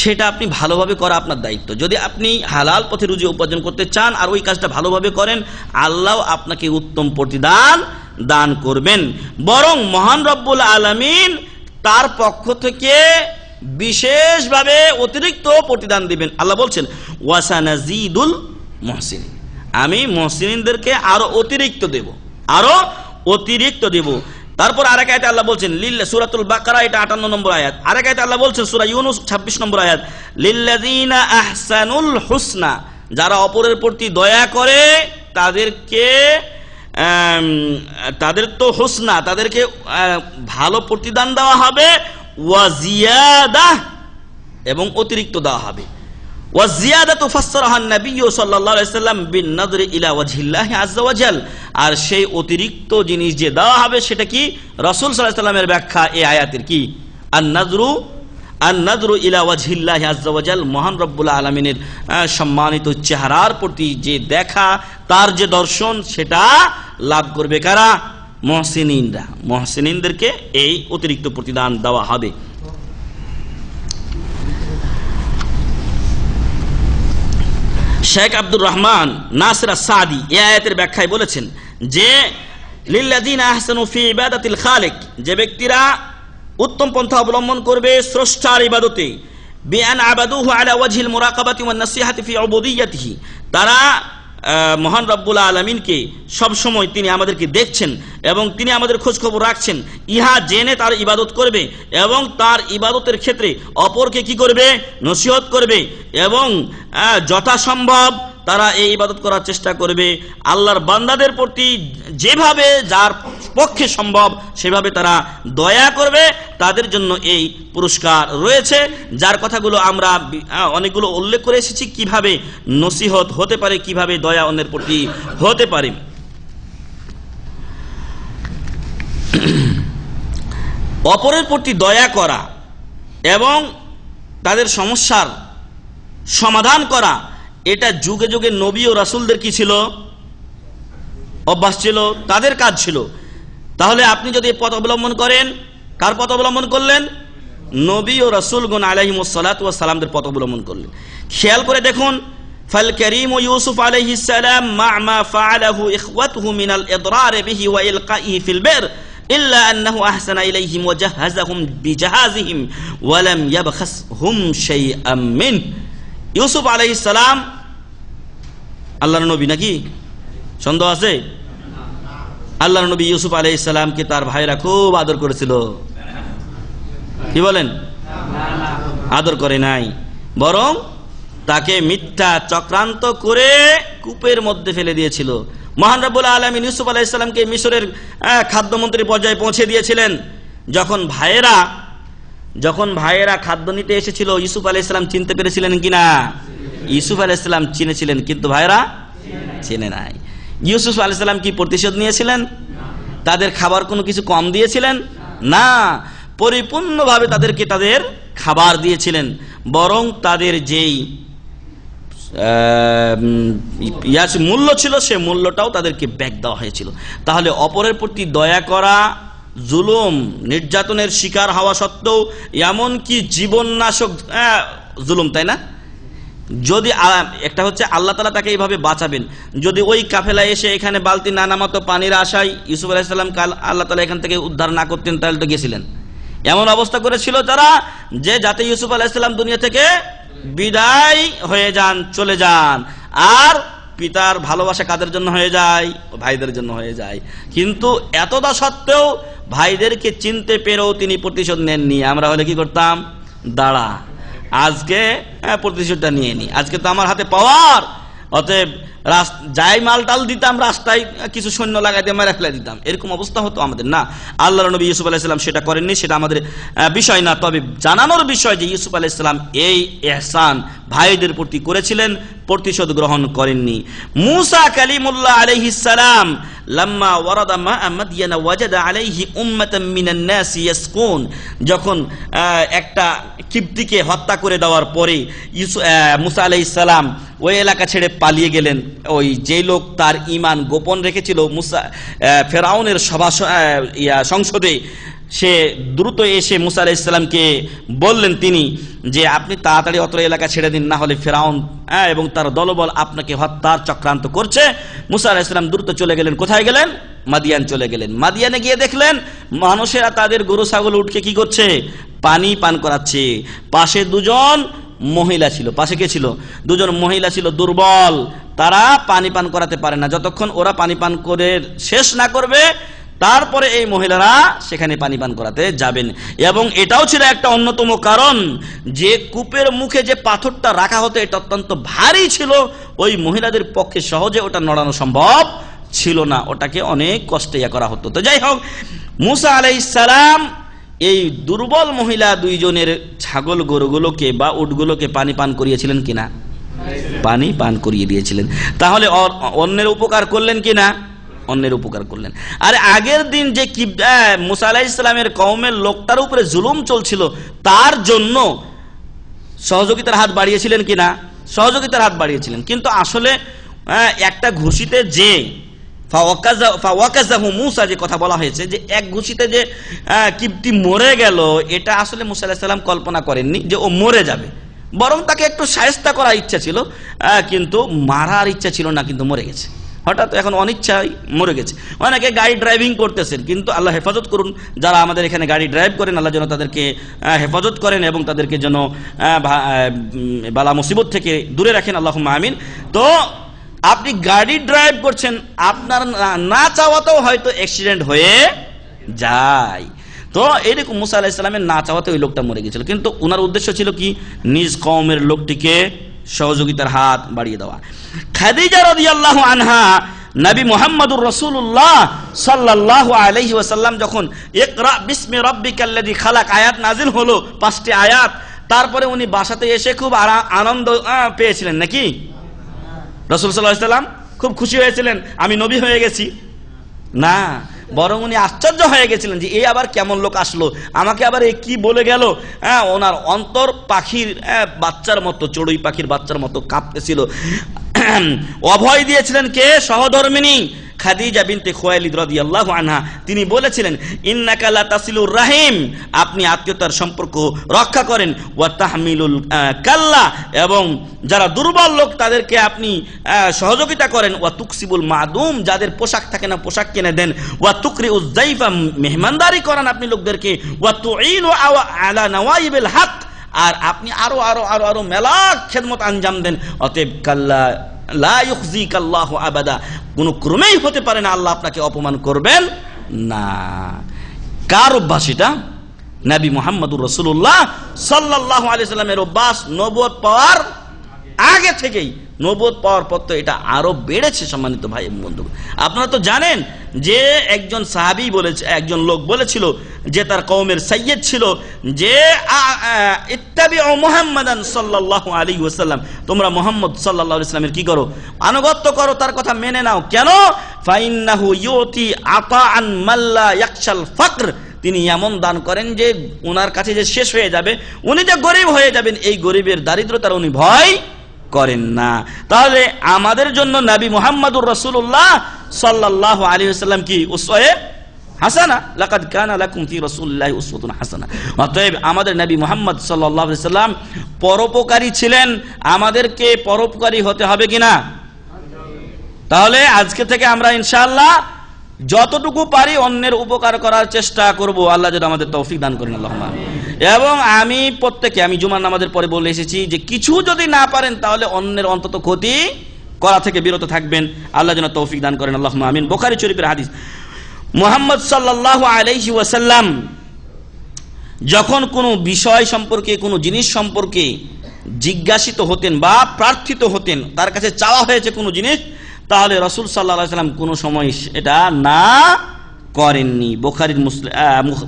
সেটা আপনি ভালোভাবে করা আপনার দায়িত্ব যদি আপনি হালাল পথে রুজি উপার্জন করতে চান আর ওই কাজটা ভালোভাবে করেন আল্লাহ আপনাকে উত্তম প্রতিদান দান করবেন বরং মহান রব্বুল আলমিন তার পক্ষ থেকে বিশেষভাবে অতিরিক্ত প্রতিদান দিবেন আল্লাহ বলছেন ওয়াসানাজিদুল মহসিন আমি মহসিনদেরকে আরো অতিরিক্ত দেব আরো অতিরিক্ত দেব তারপর আরেক আয়তে আল্লাহ বলছেন লিল্লা সুরাতুল বাকারা এটা আটান্ন নম্বর আয়াত আরেক আয়তে আল্লাহ বলছেন সুরা ইউনুস ছাব্বিশ নম্বর আয়াত লিল্লাদিনা আহসানুল হুসনা যারা অপরের প্রতি দয়া করে তাদেরকে তাদের তো হোসনা তাদেরকে ভালো প্রতিদান দেওয়া হবে ওয়াজিয়াদা এবং অতিরিক্ত দেওয়া হবে আর সেই অতিরিক্ত জিনিস যে দেওয়া হবে সেটা কি রসুল সাল্লামের ব্যাখ্যা এ আয়াতের কি আর নাজরু আর নাদরু ইলাওয়াজিল্লাহ আজাল মহান রব্বুল্লা আলমিনের সম্মানিত চেহারার প্রতি যে দেখা তার যে দর্শন সেটা লাভ করবে কারা মহসিনিনরা মহসিনিনদেরকে এই অতিরিক্ত প্রতিদান দেওয়া হবে শেখ আব্দুর রহমান নাসরা সাদি এ আয়াতের ব্যাখ্যায় বলেছেন যে লিল্লাদিন আহসানু ফি ইবাদাতিল খালিক যে ব্যক্তিরা উত্তম পন্থা অবলম্বন করবে স্রষ্টার ইবাদতে বেআন আবাদুহ আলা ওয়াজহিল মুরাকাবাতি ওয়ান নাসিহাতি ফি উবুদিয়াতিহি তারা মহান রব্বুল আলমিনকে সবসময় তিনি আমাদেরকে দেখছেন এবং তিনি আমাদের খোঁজখবর রাখছেন ইহা জেনে তার ইবাদত করবে এবং তার ইবাদতের ক্ষেত্রে অপরকে কি করবে নসিহত করবে এবং যথাসম্ভব তারা এই ইবাদত করার চেষ্টা করবে আল্লাহর বান্দাদের প্রতি যেভাবে যার পক্ষে সম্ভব সেভাবে তারা দয়া করবে তাদের জন্য এই পুরস্কার রয়েছে যার কথাগুলো আমরা অনেকগুলো উল্লেখ করে এসেছি কিভাবে নসিহত হতে পারে কিভাবে দয়া অন্যের প্রতি হতে পারে অপরের প্রতি দয়া করা এবং তাদের সমস্যার সমাধান করা এটা যুগে যুগে নবী ও রাসুলদের কি ছিল অভ্যাস ছিল তাদের কাজ ছিল তাহলে আপনি যদি পথ অবলম্বন করেন কার পথ অবলম্বন করলেন নবী ও রসুলগুন আলহিম সালাত ও সালামদের পথ অবলম্বন করলেন খেয়াল করে দেখুন ফাল করিম ও ইউসুফ আলহিসাম মা মা ফাআলাহু ইখওয়াতুহু মিনাল ইদরার বিহি ওয়া ইলকাইহি ফিল বির ইল্লা আন্নাহু আহসানা ইলাইহিম ওয়া জাহাযাহুম বিজাহাজিহিম ওয়া লাম ইয়াবখাসহুম শাইআম মিনহু ইউসুফ আলহ ইসালাম আল্লাহর নবী নাকি সন্দেহ আছে আল্লাহ নবী ইউসুফ আলহ ইসালামকে তার ভাইরা খুব আদর করেছিল কি বলেন আদর করে নাই বরং তাকে মিথ্যা চক্রান্ত করে কূপের মধ্যে ফেলে দিয়েছিল মহান রব্বুল আলমিন ইউসুফ আলাহিসামকে মিশরের খাদ্যমন্ত্রী পর্যায়ে পৌঁছে দিয়েছিলেন যখন ভাইয়েরা যখন ভাইয়েরা খাদ্য নিতে এসেছিল ইউসুফ আলি ইসলাম চিনতে পেরেছিলেন কিনা ইউসুফ আলি ইসলাম চিনেছিলেন কিন্তু ভাইয়েরা চেনে নাই ইউসুফ আলি ইসলাম কি প্রতিশোধ নিয়েছিলেন তাদের খাবার কোনো কিছু কম দিয়েছিলেন না পরিপূর্ণভাবে তাদেরকে তাদের খাবার দিয়েছিলেন বরং তাদের যেই মূল্য ছিল সে মূল্যটাও তাদেরকে ব্যাগ দেওয়া হয়েছিল তাহলে অপরের প্রতি দয়া করা জুলুম নির্যাতনের শিকার হওয়া সত্ত্বেও এমনকি জীবন নাশক হ্যাঁ, জুলুম তাই না যদি একটা হচ্ছে আল্লাহ তালা তাকে এইভাবে বাঁচাবেন যদি ওই কাফেলা এসে এখানে বালতি না নামাতো পানির আশায় ইউসুফ আলাইসাল্লাম কাল আল্লাহ তালা এখান থেকে উদ্ধার না করতেন তাহলে তো গেছিলেন এমন অবস্থা করেছিল তারা যে যাতে ইউসুফ আলাহিসাল্লাম দুনিয়া থেকে বিদায় হয়ে যান চলে যান আর পিতার ভালোবাসা কাদের জন্য হয়ে যায় ভাইদের জন্য হয়ে যায় কিন্তু এতদা সত্ত্বেও ভাইদেরকে চিনতে পেরেও তিনি প্রতিশোধ নেননি আমরা হলে কি করতাম দাঁড়া আজকে হ্যাঁ, প্রতিশোধটা নিয়ে নি আজকে তো আমার হাতে পাওয়ার অতএব যাই মাল টাল দিতাম রাস্তায় কিছু সৈন্য লাগাই দিয়ে মেরা ফেলে দিতাম এরকম অবস্থা হতো আমাদের না আল্লাহ নবী ইউসুফ আলাইসালাম সেটা করেননি সেটা আমাদের বিষয় না তবে জানানোর বিষয় যে ইউসুফ আলাইসালাম এই এহসান ভাইদের প্রতি করেছিলেন প্রতিশোধ গ্রহণ করেননি মুসা কালিমুল্লাহ আলহিসাম লাম্মা ওয়ারাদা মা মাদিয়ানা ওয়াজাদা আলাইহি উম্মাতাম মিনান নাস ইয়াসকুন যখন একটা কিপ্তিকে হত্যা করে দেওয়ার পরে মুসা আলাইহিস ওই এলাকা ছেড়ে পালিয়ে গেলেন ওই যে লোক তার ইমান গোপন রেখেছিল মুসা ফেরাউনের সভা সংসদে সে দ্রুত এসে মুসা আলাহ ইসলামকে বললেন তিনি যে আপনি তাড়াতাড়ি অত এলাকা ছেড়ে দিন না হলে ফেরাউন হ্যাঁ এবং তার দলবল আপনাকে হত্যার চক্রান্ত করছে মুসা আলাহ ইসলাম দ্রুত চলে গেলেন কোথায় গেলেন মাদিয়ান চলে গেলেন মাদিয়ানে গিয়ে দেখলেন মানুষেরা তাদের গরু ছাগল উঠকে কি করছে পানি পান করাচ্ছে পাশে দুজন মহিলা ছিল পাশে কে ছিল দুজন মহিলা ছিল দুর্বল তারা পানি পান করাতে পারে না যতক্ষণ ওরা পানি পান করে শেষ না করবে তারপরে এই মহিলারা সেখানে পানি পান করাতে যাবেন এবং এটাও ছিল একটা অন্যতম কারণ যে কূপের মুখে যে পাথরটা রাখা হতো এটা অত্যন্ত ভারী ছিল ওই মহিলাদের পক্ষে সহজে ওটা নড়ানো সম্ভব ছিল না ওটাকে অনেক কষ্টে ইয়া করা হতো তো যাই হোক মুসা আলাইসালাম এই দুর্বল মহিলা দুইজনের ছাগল গরুগুলোকে বা উটগুলোকে পানি পান করিয়েছিলেন কিনা পানি পান করিয়ে দিয়েছিলেন তাহলে অন্যের উপকার করলেন কিনা অন্যের উপকার করলেন আর আগের দিন যে মুসা আলাহ ইসলামের কওমের লোকটার উপরে জুলুম চলছিল তার জন্য সহযোগিতার হাত বাড়িয়েছিলেন কিনা সহযোগিতার হাত বাড়িয়েছিলেন কিন্তু আসলে একটা ঘুষিতে যে মুসা যে কথা বলা হয়েছে যে এক ঘুষিতে যে মরে গেল এটা আসলে মুসা কল্পনা করেননি যে ও মরে যাবে বরং তাকে একটু করার ইচ্ছা ছিল কিন্তু মারার ইচ্ছা ছিল না কিন্তু মরে গেছে হঠাৎ এখন অনিচ্ছায় মরে গেছে অনেকে গাড়ি ড্রাইভিং করতেছেন কিন্তু আল্লাহ হেফাজত করুন যারা আমাদের এখানে গাড়ি ড্রাইভ করেন আল্লাহ যেন তাদেরকে হেফাজত করেন এবং তাদেরকে যেন বালা মুসিবত থেকে দূরে রাখেন আল্লাহ আমিন তো আপনি গাড়ি ড্রাইভ করছেন আপনার না চাওয়াতেও হয়তো অ্যাক্সিডেন্ট হয়ে যায় তো এরকম মুসা আলাহিসাল্লামের না চাওয়াতে ওই লোকটা মরে গেছিল কিন্তু ওনার উদ্দেশ্য ছিল কি নিজ কমের লোকটিকে সহযোগিতার হাত বাড়িয়ে দেওয়া খাদিজা আল্লাহ আনহা নবী মোহাম্মদুর রসুল্লাহ সাল্লাহ আলহি ওয়াসাল্লাম যখন একরা বিসমে রব্বি কাল্লাদি খালাক আয়াত নাজিল হলো পাঁচটি আয়াত তারপরে উনি বাসাতে এসে খুব আনন্দ পেয়েছিলেন নাকি রসুল সাল্লাহ খুব খুশি হয়েছিলেন আমি নবী হয়ে গেছি না বরং উনি আশ্চর্য হয়ে গেছিলেন যে এই আবার কেমন লোক আসলো আমাকে আবার এ কি বলে গেল হ্যাঁ ওনার অন্তর পাখির হ্যাঁ, বাচ্চার মতো চড়ুই পাখির বাচ্চার মতো কাঁপতেছিল অভয় দিয়েছিলেন কে সহধর্মিনী খাদিজা বিনতে খোয়ালিদ রাদিয়াল্লাহু আনহা তিনি বলেছিলেন ইন্নাকা লা তাসিলুর রাহিম আপনি আত্মীয়তার সম্পর্ক রক্ষা করেন ওয়া তাহমিলুল কাল্লা এবং যারা দুর্বল লোক তাদেরকে আপনি সহযোগিতা করেন ওয়া তুকসিবুল মাদুম যাদের পোশাক থাকে না পোশাক কিনে দেন ওয়া তুকরি উজাইফা মেহমানদারি করান আপনি লোকদেরকে ওয়া তুইনু আলা নওয়াইবিল হক আর আপনি আরো আরো আরো আরো মেলা খেদমত আঞ্জাম দেন অতএব কাল্লা কোন আল্লাহ কোনো ক্রমেই হতে পারে না আল্লাহ আপনাকে অপমান করবেন না কার অভ্যাস এটা নাবি মোহাম্মদুর রসুল্লাহ সাল্লাহ আলিয়া সাল্লামের অভ্যাস নবত পাওয়ার আগে থেকেই নবোধ পাওয়ার পর তো এটা আরো বেড়েছে সম্মানিত ভাই বন্ধু আপনারা তো জানেন যে একজন সাহাবি বলেছে একজন লোক বলেছিল যে তার কৌমের সৈয়দ ছিল যে ইত্যাবি ও মোহাম্মদান সাল্লাহ আলী ওসাল্লাম তোমরা মোহাম্মদ সাল্লাহ ইসলামের কি করো আনুগত্য করো তার কথা মেনে নাও কেন ফাইন্নাহু ইয়তি আতা আন মাল্লা ইয়াকশাল ফাকর তিনি এমন দান করেন যে ওনার কাছে যে শেষ হয়ে যাবে উনি যে গরিব হয়ে যাবেন এই গরিবের দারিদ্রতার উনি ভয় করেন না তাহলে আমাদের জন্য নাবী মোহাম্মদুর রসুল্লাহ সাল্লাহ আলী সাল্লাম কি উসয়ে মুহাম্মদ সাল্লাল্লাহু পরোপকারী ছিলেন আমাদেরকে পরোপকারী হতে হবে কিনা তাহলে আজকে থেকে আমরা ইনশাল্লাহ যতটুকু পারি অন্যের উপকার করার চেষ্টা করব আল্লাহ যেন আমাদের তৌফিক দান করেন আল্লাহ এবং আমি প্রত্যেকে আমি জুমার নামাজের পরে বলে এসেছি যে কিছু যদি না পারেন তাহলে অন্যের অন্তত ক্ষতি করা থেকে বিরত থাকবেন আল্লাহ যেন তৌফিক দান করেন আল্লাহ আমিন বোখারি শরীফের হাদিস মোহাম্মদ সাল্লাহ আলহি ওয়াসাল্লাম যখন কোনো বিষয় সম্পর্কে কোনো জিনিস সম্পর্কে জিজ্ঞাসিত হতেন বা প্রার্থিত হতেন তার কাছে চাওয়া হয়েছে কোনো জিনিস তাহলে রসুল সাল্লাহ সাল্লাম কোনো সময় এটা না করেননি বোখারির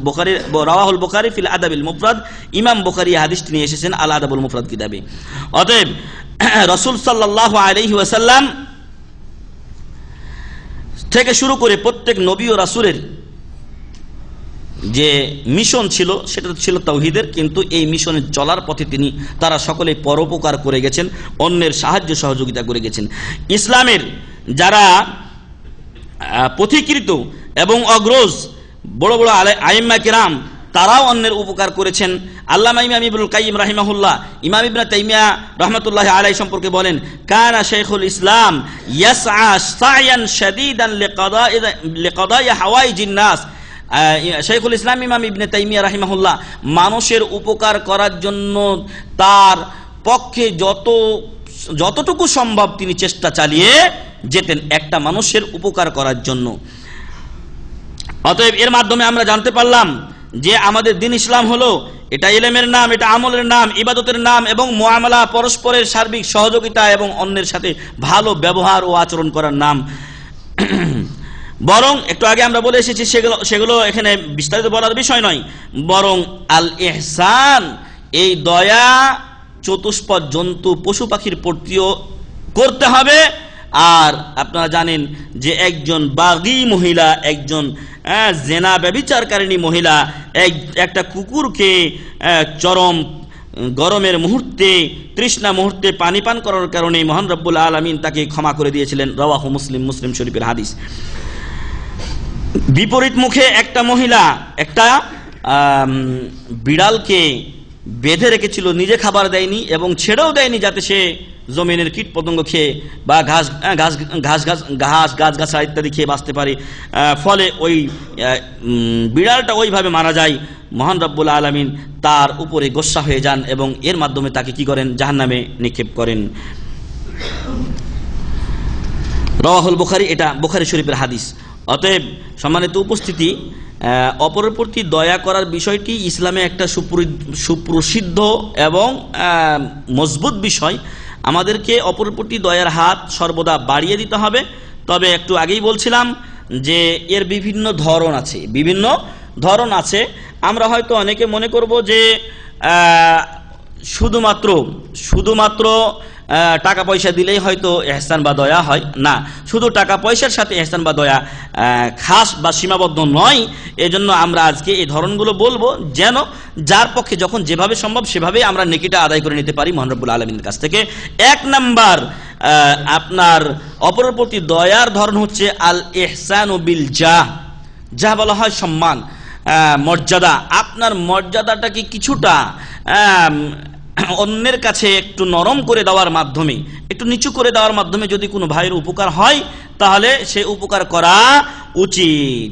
বোখারির রাওয়াহুল বোখারি ফিল আদাবিল মুফরাদ ইমাম বোখারি হাদিসটি নিয়ে এসেছেন আল আদাবুল মুফরাদ কিতাবে অতএব রসুল সাল্লাহ আলহি ওয়াসাল্লাম থেকে শুরু করে প্রত্যেক নবী ও রাসুলের যে মিশন ছিল সেটা ছিল তৌহিদের কিন্তু এই মিশনে চলার পথে তিনি তারা সকলে পরোপকার করে গেছেন অন্যের সাহায্য সহযোগিতা করে গেছেন ইসলামের যারা পথিকৃত এবং অগ্রজ বড় বড় আইম্মা কিরাম তারাও অন্যের উপকার করেছেন আল্লামা ইমাম ইবুল কাইম রাহিমাহুল্লাহ ইমাম ইবনা তাইমিয়া রহমতুল্লাহ আলাই সম্পর্কে বলেন কানা শেখুল ইসলাম জিন্নাস শেখুল ইসলাম ইমাম ইবনে তাইমিয়া রাহিমাহুল্লাহ মানুষের উপকার করার জন্য তার পক্ষে যত যতটুকু সম্ভব তিনি চেষ্টা চালিয়ে যেতেন একটা মানুষের উপকার করার জন্য অতএব এর মাধ্যমে আমরা জানতে পারলাম যে আমাদের দিন ইসলাম হলো এটা ইলেমের নাম এটা আমলের নাম ইবাদতের নাম এবং মোয়ামলা পরস্পরের সার্বিক সহযোগিতা এবং অন্যের সাথে ভালো ব্যবহার ও আচরণ করার নাম বরং একটু আগে আমরা বলে এসেছি সেগুলো সেগুলো এখানে বিস্তারিত বলার বিষয় নয় বরং আল এহসান এই দয়া চতুষ্পদ জন্তু পশু পাখির প্রতিও করতে হবে আর আপনারা জানেন যে একজন বাগি মহিলা একজন হ্যাঁ, জেনা ব্যবিচারকারিণী মহিলা এক একটা কুকুরকে চরম গরমের মুহূর্তে তৃষ্ণা মুহূর্তে পানি পান করার কারণে মহান রব্বুল আলমিন তাকে ক্ষমা করে দিয়েছিলেন রওয়াহ মুসলিম মুসলিম শরীফের হাদিস বিপরীত মুখে একটা মহিলা একটা বিড়ালকে বেঁধে রেখেছিল নিজে খাবার দেয়নি এবং ছেড়েও দেয়নি যাতে সে জমিনের কীট পতঙ্গ খেয়ে বা ঘাস ঘাস ঘাস ঘাস ঘাস গাছ গাছা ইত্যাদি খেয়ে বাঁচতে পারে ফলে ওই বিড়ালটা ওইভাবে মারা যায় মহান রব্বুল আলমিন তার উপরে গোসা হয়ে যান এবং এর মাধ্যমে তাকে কি করেন জাহান নামে নিক্ষেপ করেন রওয়াহুল বুখারি এটা বুখারি শরীফের হাদিস অতএব সম্মানিত উপস্থিতি অপরের প্রতি দয়া করার বিষয়টি ইসলামে একটা সুপ্রসিদ্ধ এবং মজবুত বিষয় আমাদেরকে অপরের প্রতি দয়ার হাত সর্বদা বাড়িয়ে দিতে হবে তবে একটু আগেই বলছিলাম যে এর বিভিন্ন ধরন আছে বিভিন্ন ধরন আছে আমরা হয়তো অনেকে মনে করব যে শুধুমাত্র শুধুমাত্র টাকা পয়সা দিলেই হয়তো এহসান বা দয়া হয় না শুধু টাকা পয়সার সাথে এহসান বা দয়া খাস বা সীমাবদ্ধ নয় এজন্য আমরা আজকে এই ধরনগুলো বলবো যেন যার পক্ষে যখন যেভাবে সম্ভব সেভাবেই আমরা নেকিটা আদায় করে নিতে পারি মহানবুল আলমীর কাছ থেকে এক নাম্বার আপনার অপরের প্রতি দয়ার ধরন হচ্ছে আল এহসান ও বিল জাহ যা বলা হয় সম্মান মর্যাদা আপনার মর্যাদাটাকে কিছুটা অন্যের কাছে একটু নরম করে দেওয়ার মাধ্যমে একটু নিচু করে দেওয়ার মাধ্যমে যদি কোনো ভাইয়ের উপকার হয় তাহলে সে উপকার করা উচিত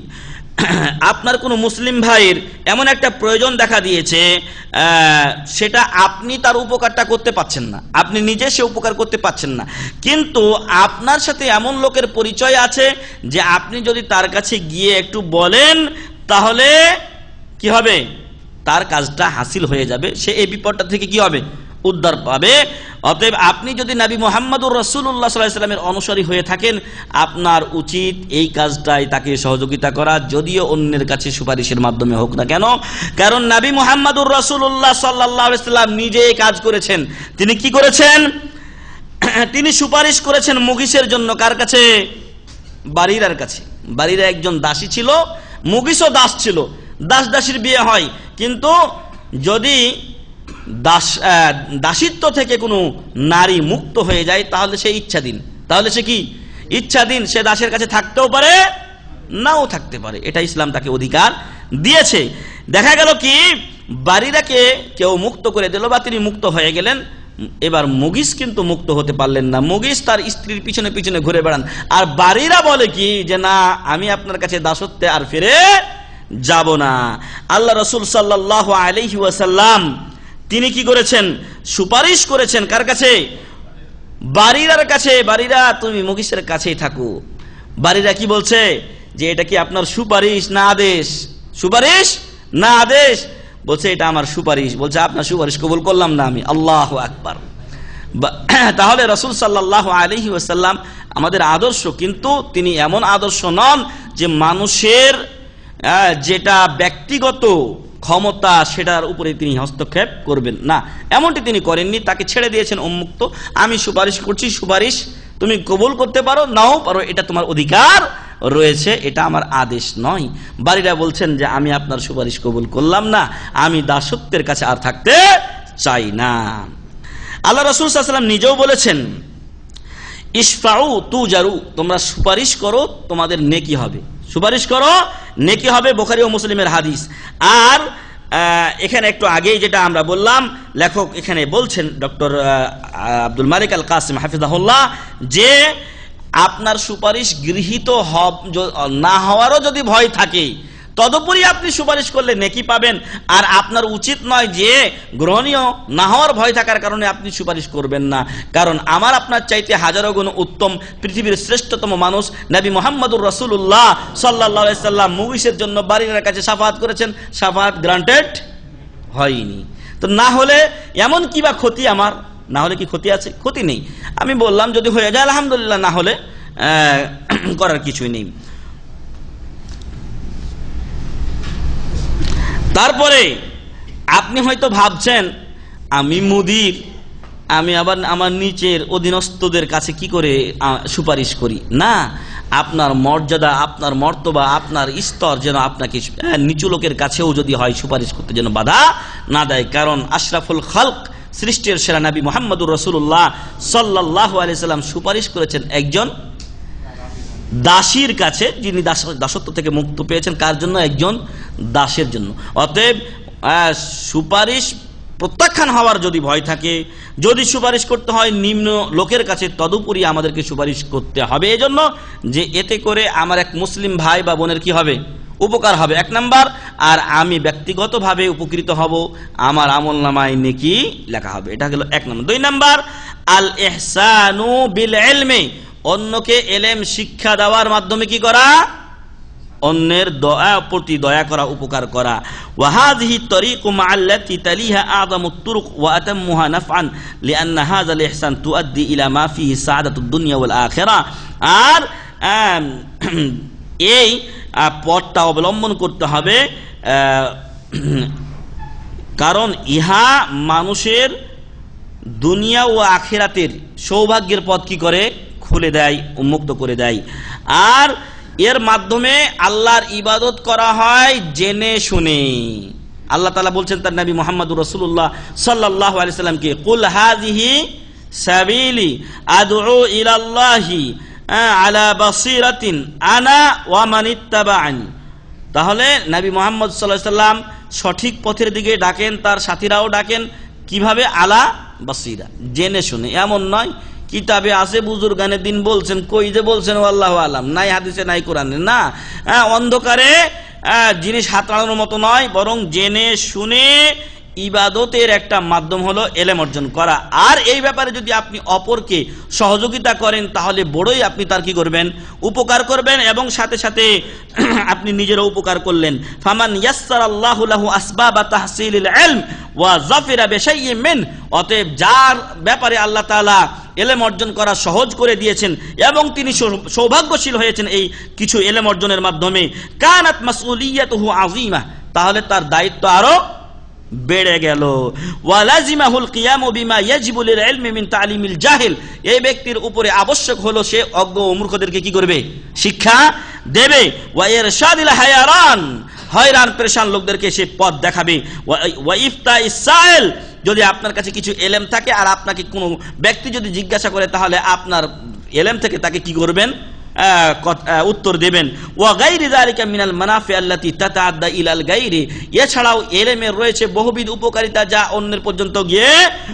আপনার কোনো মুসলিম ভাইয়ের এমন একটা প্রয়োজন দেখা দিয়েছে সেটা আপনি তার উপকারটা করতে পাচ্ছেন না আপনি নিজে সে উপকার করতে পাচ্ছেন না কিন্তু আপনার সাথে এমন লোকের পরিচয় আছে যে আপনি যদি তার কাছে গিয়ে একটু বলেন তাহলে কি হবে তার কাজটা হাসিল হয়ে যাবে সে এই বিপদটা থেকে কি হবে উদ্ধার পাবে অতএব আপনি যদি নাবি মোহাম্মদুর রসুল্লাহ সাল্লাহামের অনুসারী হয়ে থাকেন আপনার উচিত এই কাজটাই তাকে সহযোগিতা করা যদিও অন্যের কাছে সুপারিশের মাধ্যমে হোক না কেন কারণ নাবি মোহাম্মদুর রসুল্লাহ সাল্লাহাম নিজে কাজ করেছেন তিনি কি করেছেন তিনি সুপারিশ করেছেন মুগিসের জন্য কার কাছে বাড়িরার কাছে বাড়িরা একজন দাসী ছিল মুগিসও দাস ছিল দাস দাসীর বিয়ে হয় কিন্তু যদি দাস দাসিত্ব থেকে কোনো নারী মুক্ত হয়ে যায় তাহলে সে ইচ্ছাধীন তাহলে সে কি ইচ্ছাধীন সে দাসের কাছে থাকতেও পারে নাও থাকতে পারে এটা ইসলাম তাকে অধিকার দিয়েছে দেখা গেল কি বাড়িরাকে কেউ মুক্ত করে দিল বা তিনি মুক্ত হয়ে গেলেন এবার মুগিস কিন্তু মুক্ত হতে পারলেন না মুগিস তার স্ত্রীর পিছনে পিছনে ঘুরে বেড়ান আর বাড়িরা বলে কি যে না আমি আপনার কাছে দাসত্বে আর ফিরে যাব না আল্লাহ রসুল সাল্লাহ আলহি ওয়াসাল্লাম তিনি কি করেছেন সুপারিশ করেছেন কার কাছে বাড়িরার কাছে বাড়িরা তুমি মুগিসের কাছেই থাকো বাড়িরা কি বলছে যে এটা কি আপনার সুপারিশ না আদেশ সুপারিশ না আদেশ বলছে এটা আমার সুপারিশ বলছে আপনার সুপারিশ কবুল করলাম না আমি আল্লাহ আকবার তাহলে রসুল সাল্লাহ আলহি আমাদের আদর্শ কিন্তু তিনি এমন আদর্শ নন যে মানুষের যেটা ব্যক্তিগত ক্ষমতা সেটার উপরে তিনি হস্তক্ষেপ করবেন না এমনটি তিনি করেননি তাকে ছেড়ে দিয়েছেন উন্মুক্ত আমি সুপারিশ করছি সুপারিশ তুমি কবুল করতে পারো নাও পারো এটা তোমার অধিকার রয়েছে এটা আমার আদেশ নয় বাড়িরা বলছেন যে আমি আপনার সুপারিশ কবুল করলাম না আমি দাসত্বের কাছে আর থাকতে চাই না আল্লাহ রসুল সাল্লাম নিজেও বলেছেন ইসফাউ তু জারু তোমরা সুপারিশ করো তোমাদের নেকি হবে সুপারিশ করো নেকি হবে বোখারি ও মুসলিমের হাদিস আর এখানে একটু আগেই যেটা আমরা বললাম লেখক এখানে বলছেন doctor Abdul Malik Al Qasim হাফিজাহুল্লাহ যে আপনার সুপারিশ গৃহীত না হওয়ারও যদি ভয় থাকে তদুপরি আপনি সুপারিশ করলে নেকি পাবেন আর আপনার উচিত নয় যে গ্রহণীয় না হওয়ার ভয় থাকার কারণে আপনি সুপারিশ করবেন না কারণ আমার আপনার চাইতে হাজারো গুণ উত্তম পৃথিবীর শ্রেষ্ঠতম মানুষ নাবি মোহাম্মদুর রসুল্লাহ সাল্লা সাল্লাম মুগিসের জন্য বাড়ির কাছে সাফাত করেছেন সাফাত গ্রান্টেড হয়নি তো না হলে এমন কি বা ক্ষতি আমার না হলে কি ক্ষতি আছে ক্ষতি নেই আমি বললাম যদি হয়ে যায় আলহামদুলিল্লাহ না হলে করার কিছুই নেই তারপরে আপনি হয়তো ভাবছেন আমি মুদির আমি আবার আমার নিচের অধীনস্থদের কাছে কি করে সুপারিশ করি না আপনার মর্যাদা আপনার মর্তবা আপনার স্তর যেন আপনাকে হ্যাঁ, নিচু লোকের কাছেও যদি হয় সুপারিশ করতে যেন বাধা না দেয় কারণ আশরাফুল খালক সৃষ্টির সেরা নাবি মোহাম্মদুর রসুল্লাহ সাল্লাহ আলিয়া সাল্লাম সুপারিশ করেছেন একজন দাসীর কাছে যিনি দাসত্ব থেকে মুক্ত পেয়েছেন কার জন্য একজন দাসের জন্য অতএব সুপারিশ প্রত্যাখ্যান হওয়ার যদি ভয় থাকে যদি সুপারিশ করতে হয় নিম্ন লোকের কাছে তদুপরি আমাদেরকে সুপারিশ করতে হবে এজন্য যে এতে করে আমার এক মুসলিম ভাই বা বোনের কি হবে উপকার হবে এক নাম্বার আর আমি ব্যক্তিগতভাবে উপকৃত হব আমার আমল নামায় নেকি লেখা হবে এটা হলো এক নম্বর দুই নাম্বার আল এহসানু বিল এলমে অন্যকে এলেম শিক্ষা দেওয়ার মাধ্যমে কি করা অন্যের দয়া প্রতি দয়া করা উপকার করা ওয়াহাজহি তরিকু মাআল্লাতি তালিহা আযামু তুরুক ওয়া আতাম্মুহা নাফআন লিআন্না হাযাল ইহসান তুআদ্দি ইলা মা ফিহি সাআদাতুদ দুনিয়া ওয়াল আখিরাহ আর এই পথটা অবলম্বন করতে হবে কারণ ইহা মানুষের দুনিয়া ও আখেরাতের সৌভাগ্যের পথ কি করে খুলে দেয় উন্মুক্ত করে দেয় আর এর মাধ্যমে আল্লাহর ইবাদত করা হয় জেনে শুনে আল্লাহ তালা বলছেন তার নবী মোহাম্মদ রসুল্লাহ সাল্লাহ আলিয়াল্লামকে কুল হাজিহি সাবিলি আদু ইলাল্লাহি আলা বাসিরাতিন আনা ওয়ামানিত্তাবান তাহলে নবী মোহাম্মদ সাল্লাহ সাল্লাম সঠিক পথের দিকে ডাকেন তার সাথীরাও ডাকেন কিভাবে আলা বাসিরা জেনে শুনে এমন নয় কিতাবে আছে বুজুর্গানে দিন বলছেন কই যে বলছেন আল্লাহ আলাম নাই হাদিসে নাই কোরআনে না হ্যাঁ, অন্ধকারে হ্যাঁ, জিনিস হাতড়ানোর মতো নয় বরং জেনে শুনে ইবাদতের একটা মাধ্যম হলো এলেম অর্জন করা আর এই ব্যাপারে যদি আপনি অপরকে সহযোগিতা করেন তাহলে বড়ই আপনি তার কি করবেন উপকার করবেন এবং সাথে সাথে আপনি নিজেরও উপকার করলেন ফামান ইয়াসারাল্লাহুলাহু আসবাব তাহসিল এলম ওয়া অতএব যার ব্যাপারে আল্লাহ তালা এলেম অর্জন করা সহজ করে দিয়েছেন এবং তিনি সৌভাগ্যশীল হয়েছেন এই কিছু এলেম অর্জনের মাধ্যমে কানাত তহু আজিমা তাহলে তার দায়িত্ব আরও বেড়ে গেল ওয়ালাজিমাহুল কিয়াম বিমা ইয়াজিবুল ইলমি মিন তালিমিল জাহিল এই ব্যক্তির উপরে আবশ্যক হলো সে অজ্ঞ মূর্খদেরকে কি করবে শিক্ষা দেবে ওয়া ইরশাদিল হায়ারান হয়রান পেরেশান লোকদেরকে সে পথ দেখাবে ওয়া ইফতা ইসাইল যদি আপনার কাছে কিছু এলেম থাকে আর আপনাকে কোনো ব্যক্তি যদি জিজ্ঞাসা করে তাহলে আপনার এলেম থেকে তাকে কি করবেন উত্তর দেবেন মিনাল মানাফে আল্লাতি তাতাদ্দা ইলাল গাইরি এছাড়াও এলেমের রয়েছে বহুবিধ উপকারিতা যা অন্যের পর্যন্ত গিয়ে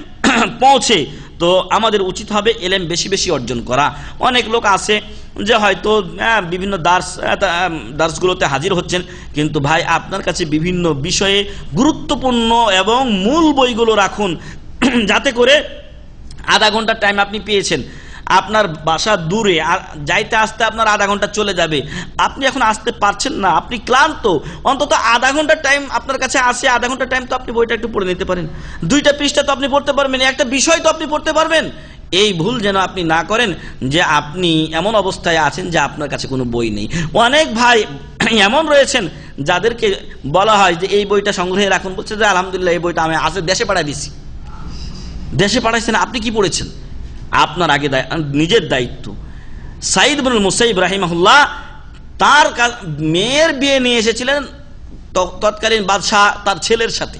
পৌঁছে তো আমাদের উচিত হবে এলেম বেশি বেশি অর্জন করা অনেক লোক আছে যে হয়তো বিভিন্ন দার্স দার্সগুলোতে হাজির হচ্ছেন কিন্তু ভাই আপনার কাছে বিভিন্ন বিষয়ে গুরুত্বপূর্ণ এবং মূল বইগুলো রাখুন যাতে করে আধা ঘন্টার টাইম আপনি পেয়েছেন আপনার বাসা দূরে আর যাইতে আসতে আপনার আধা ঘন্টা চলে যাবে আপনি এখন আসতে পারছেন না আপনি ক্লান্ত অন্তত আধা ঘন্টা টাইম আপনার কাছে আসে আধা ঘন্টা টাইম তো আপনি বইটা একটু পড়ে নিতে পারেন দুইটা পৃষ্ঠা তো আপনি পড়তে পারবেন একটা বিষয় তো আপনি পড়তে পারবেন এই ভুল যেন আপনি না করেন যে আপনি এমন অবস্থায় আছেন যে আপনার কাছে কোনো বই নেই অনেক ভাই এমন রয়েছেন যাদেরকে বলা হয় যে এই বইটা সংগ্রহে রাখুন বলছে যে আলহামদুলিল্লাহ এই বইটা আমি আসে দেশে পাঠায় দিছি দেশে পাঠাইছেন আপনি কি পড়েছেন আপনার আগে নিজের দায়িত্ব সাইদ বনুল মুসাইব রাহিমাহুল্লাহ তার মেয়ের বিয়ে নিয়ে এসেছিলেন তৎকালীন বাদশাহ তার ছেলের সাথে